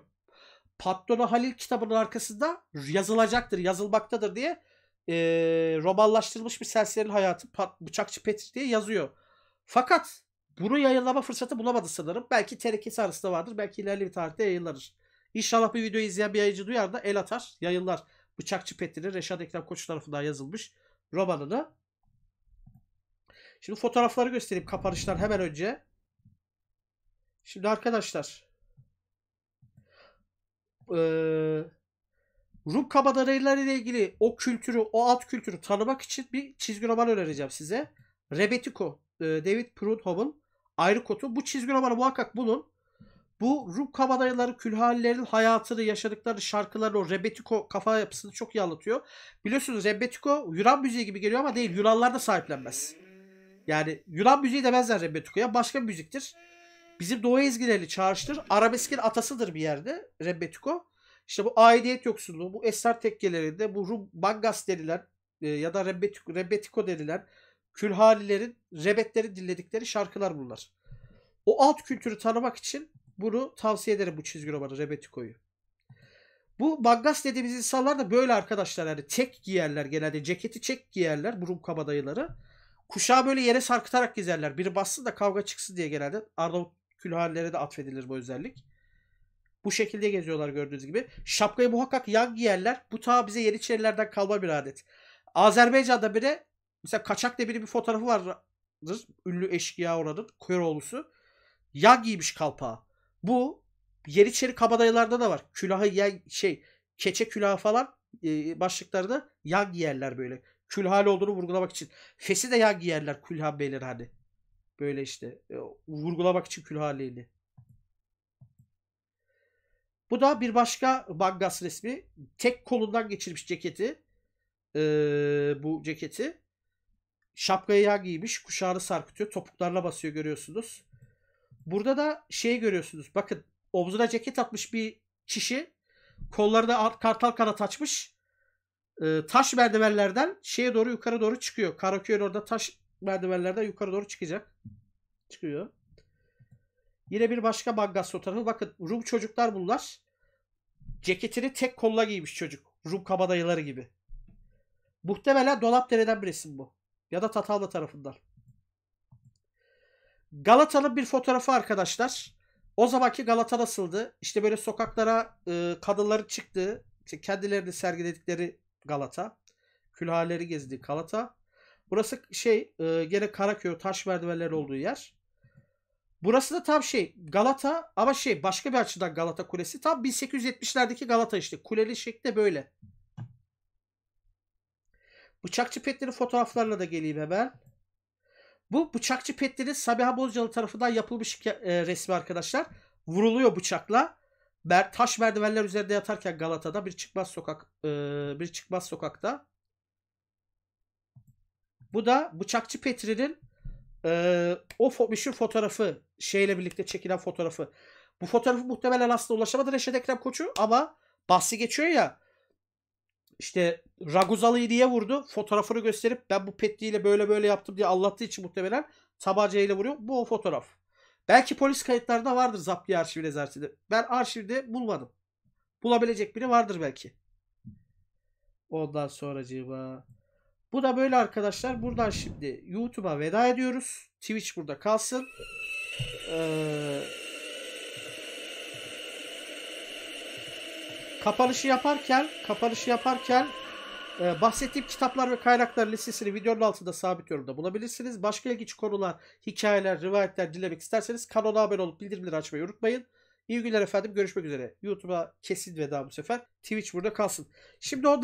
Patrona Halil kitabının arkasında yazılacaktır, yazılmaktadır diye e, romanlaştırılmış bir serserinin hayatı Pat, bıçakçı Petri diye yazıyor. Fakat bunu yayınlama fırsatı bulamadı sanırım. Belki terekesi arasında vardır. Belki ilerli bir tarihte yayınlanır. İnşallah bir videoyu izleyen bir yayıncı duyar da el atar. Yayınlar. Bıçakçı Petli'nin Reşat Ekrem Koç tarafından yazılmış romanını. Şimdi fotoğrafları göstereyim kapanıştan hemen önce. Şimdi arkadaşlar. Ee, Rum kabadaraylarıyla ilgili o kültürü, o alt kültürü tanımak için bir çizgi roman önereceğim size. Rebetiko e, David Prudhomme'un ayrı kotu. Bu çizgi romanı muhakkak bulun. Bu Rum kabadayıları külhalilerin hayatını, yaşadıkları şarkıları, o Rebetiko kafa yapısını çok iyi anlatıyor. Biliyorsunuz Rebetiko Yunan müziği gibi geliyor ama değil. Yunanlar da sahiplenmez. Yani Yunan müziği demezler Rebetiko'ya. Başka bir müziktir. Bizim Doğu ezgileri çağrıştır. Arabeskin atasıdır bir yerde Rebetiko. İşte bu aidiyet yoksulluğu, bu eser tekkelerinde bu Rum bangas denilen e, ya da Rebetiko, Rebetiko denilen külhalilerin rebetleri dinledikleri şarkılar bunlar. O alt kültürü tanımak için bunu tavsiye ederim bu çizgi romanı Rebetiko'yu. Bu bagas dediğimiz insanlar da böyle arkadaşlar. Yani tek giyerler genelde. Ceketi çek giyerler bu Rum kabadayıları. Kuşağı böyle yere sarkıtarak gezerler. Biri bassın da kavga çıksın diye genelde. Arnavut külhanelere de atfedilir bu özellik. Bu şekilde geziyorlar gördüğünüz gibi. Şapkayı muhakkak yan giyerler. Bu ta bize Yeniçerilerden kalma bir adet. Azerbaycan'da bile Mesela Kaçak diye biri bir fotoğrafı vardır. Ünlü eşkıya oradır. Köroğlu'su. Yağ giymiş kalpağı. Bu Yeriçeri kabadayılarda da var. Külahı ya şey keçe külahı falan e, başlıklarda yağ giyerler böyle. Külhal olduğunu vurgulamak için. Fesi de yağ giyerler külhan beyler hani. Böyle işte. E, vurgulamak için külhaliyle. Bu da bir başka mangas resmi. Tek kolundan geçirmiş ceketi. Ee, bu ceketi. Şapkayı yağ giymiş. Kuşağını sarkıtıyor. Topuklarla basıyor görüyorsunuz. Burada da şey görüyorsunuz. Bakın omzuna ceket atmış bir kişi. Kollarına kartal kanat açmış. E, taş merdivenlerden şeye doğru yukarı doğru çıkıyor. Karaköy'ün orada taş merdivenlerden yukarı doğru çıkacak. Çıkıyor. Yine bir başka bagaj fotoğrafı. Bakın Rum çocuklar bunlar. Ceketini tek kolla giymiş çocuk. Rum kabadayıları gibi. Muhtemelen dolap Dolapdere'den bir resim bu. Ya da Tatavla tarafından. Galata'nın bir fotoğrafı arkadaşlar. O zamanki Galata nasıldı? İşte böyle sokaklara e, kadınların çıktığı, işte kendilerini sergiledikleri Galata. Külhaneleri gezdi Galata. Burası şey e, gene Karaköy taş merdivenlerin olduğu yer. Burası da tam şey Galata ama şey başka bir açıdan Galata Kulesi. Tam 1870'lerdeki Galata işte. Kuleli şekli böyle. Bıçakçı petleri fotoğraflarla da geleyim hemen. Bu bıçakçı petleri Sabiha Bozcalı tarafından yapılmış e, resmi arkadaşlar. Vuruluyor bıçakla. Taş merdivenler üzerinde yatarken Galata'da bir çıkmaz sokak e, bir çıkmaz sokakta. Bu da bıçakçı Petri'nin e, o fo meşhur fotoğrafı şeyle birlikte çekilen fotoğrafı. Bu fotoğrafı muhtemelen aslında ulaşamadı Reşat Ekrem Koç'u ama bahsi geçiyor ya işte Raguzalı'yı diye vurdu. Fotoğrafını gösterip ben bu petliyle böyle böyle yaptım diye anlattığı için muhtemelen tabancayla vuruyor. Bu o fotoğraf. Belki polis kayıtlarında vardır zaptiye arşiv nezaretinde. Ben arşivde bulmadım. Bulabilecek biri vardır belki. Ondan sonra acaba. Bu da böyle arkadaşlar. Buradan şimdi YouTube'a veda ediyoruz. Twitch burada kalsın. Eee Kapanışı yaparken, kapanışı yaparken e, bahsettiğim kitaplar ve kaynaklar listesini videonun altında sabit yorumda bulabilirsiniz. Başka ilginç konular, hikayeler, rivayetler dilemek isterseniz kanala abone olup bildirimleri açmayı unutmayın. İyi günler efendim. Görüşmek üzere. YouTube'a kesin veda bu sefer. Twitch burada kalsın. Şimdi 10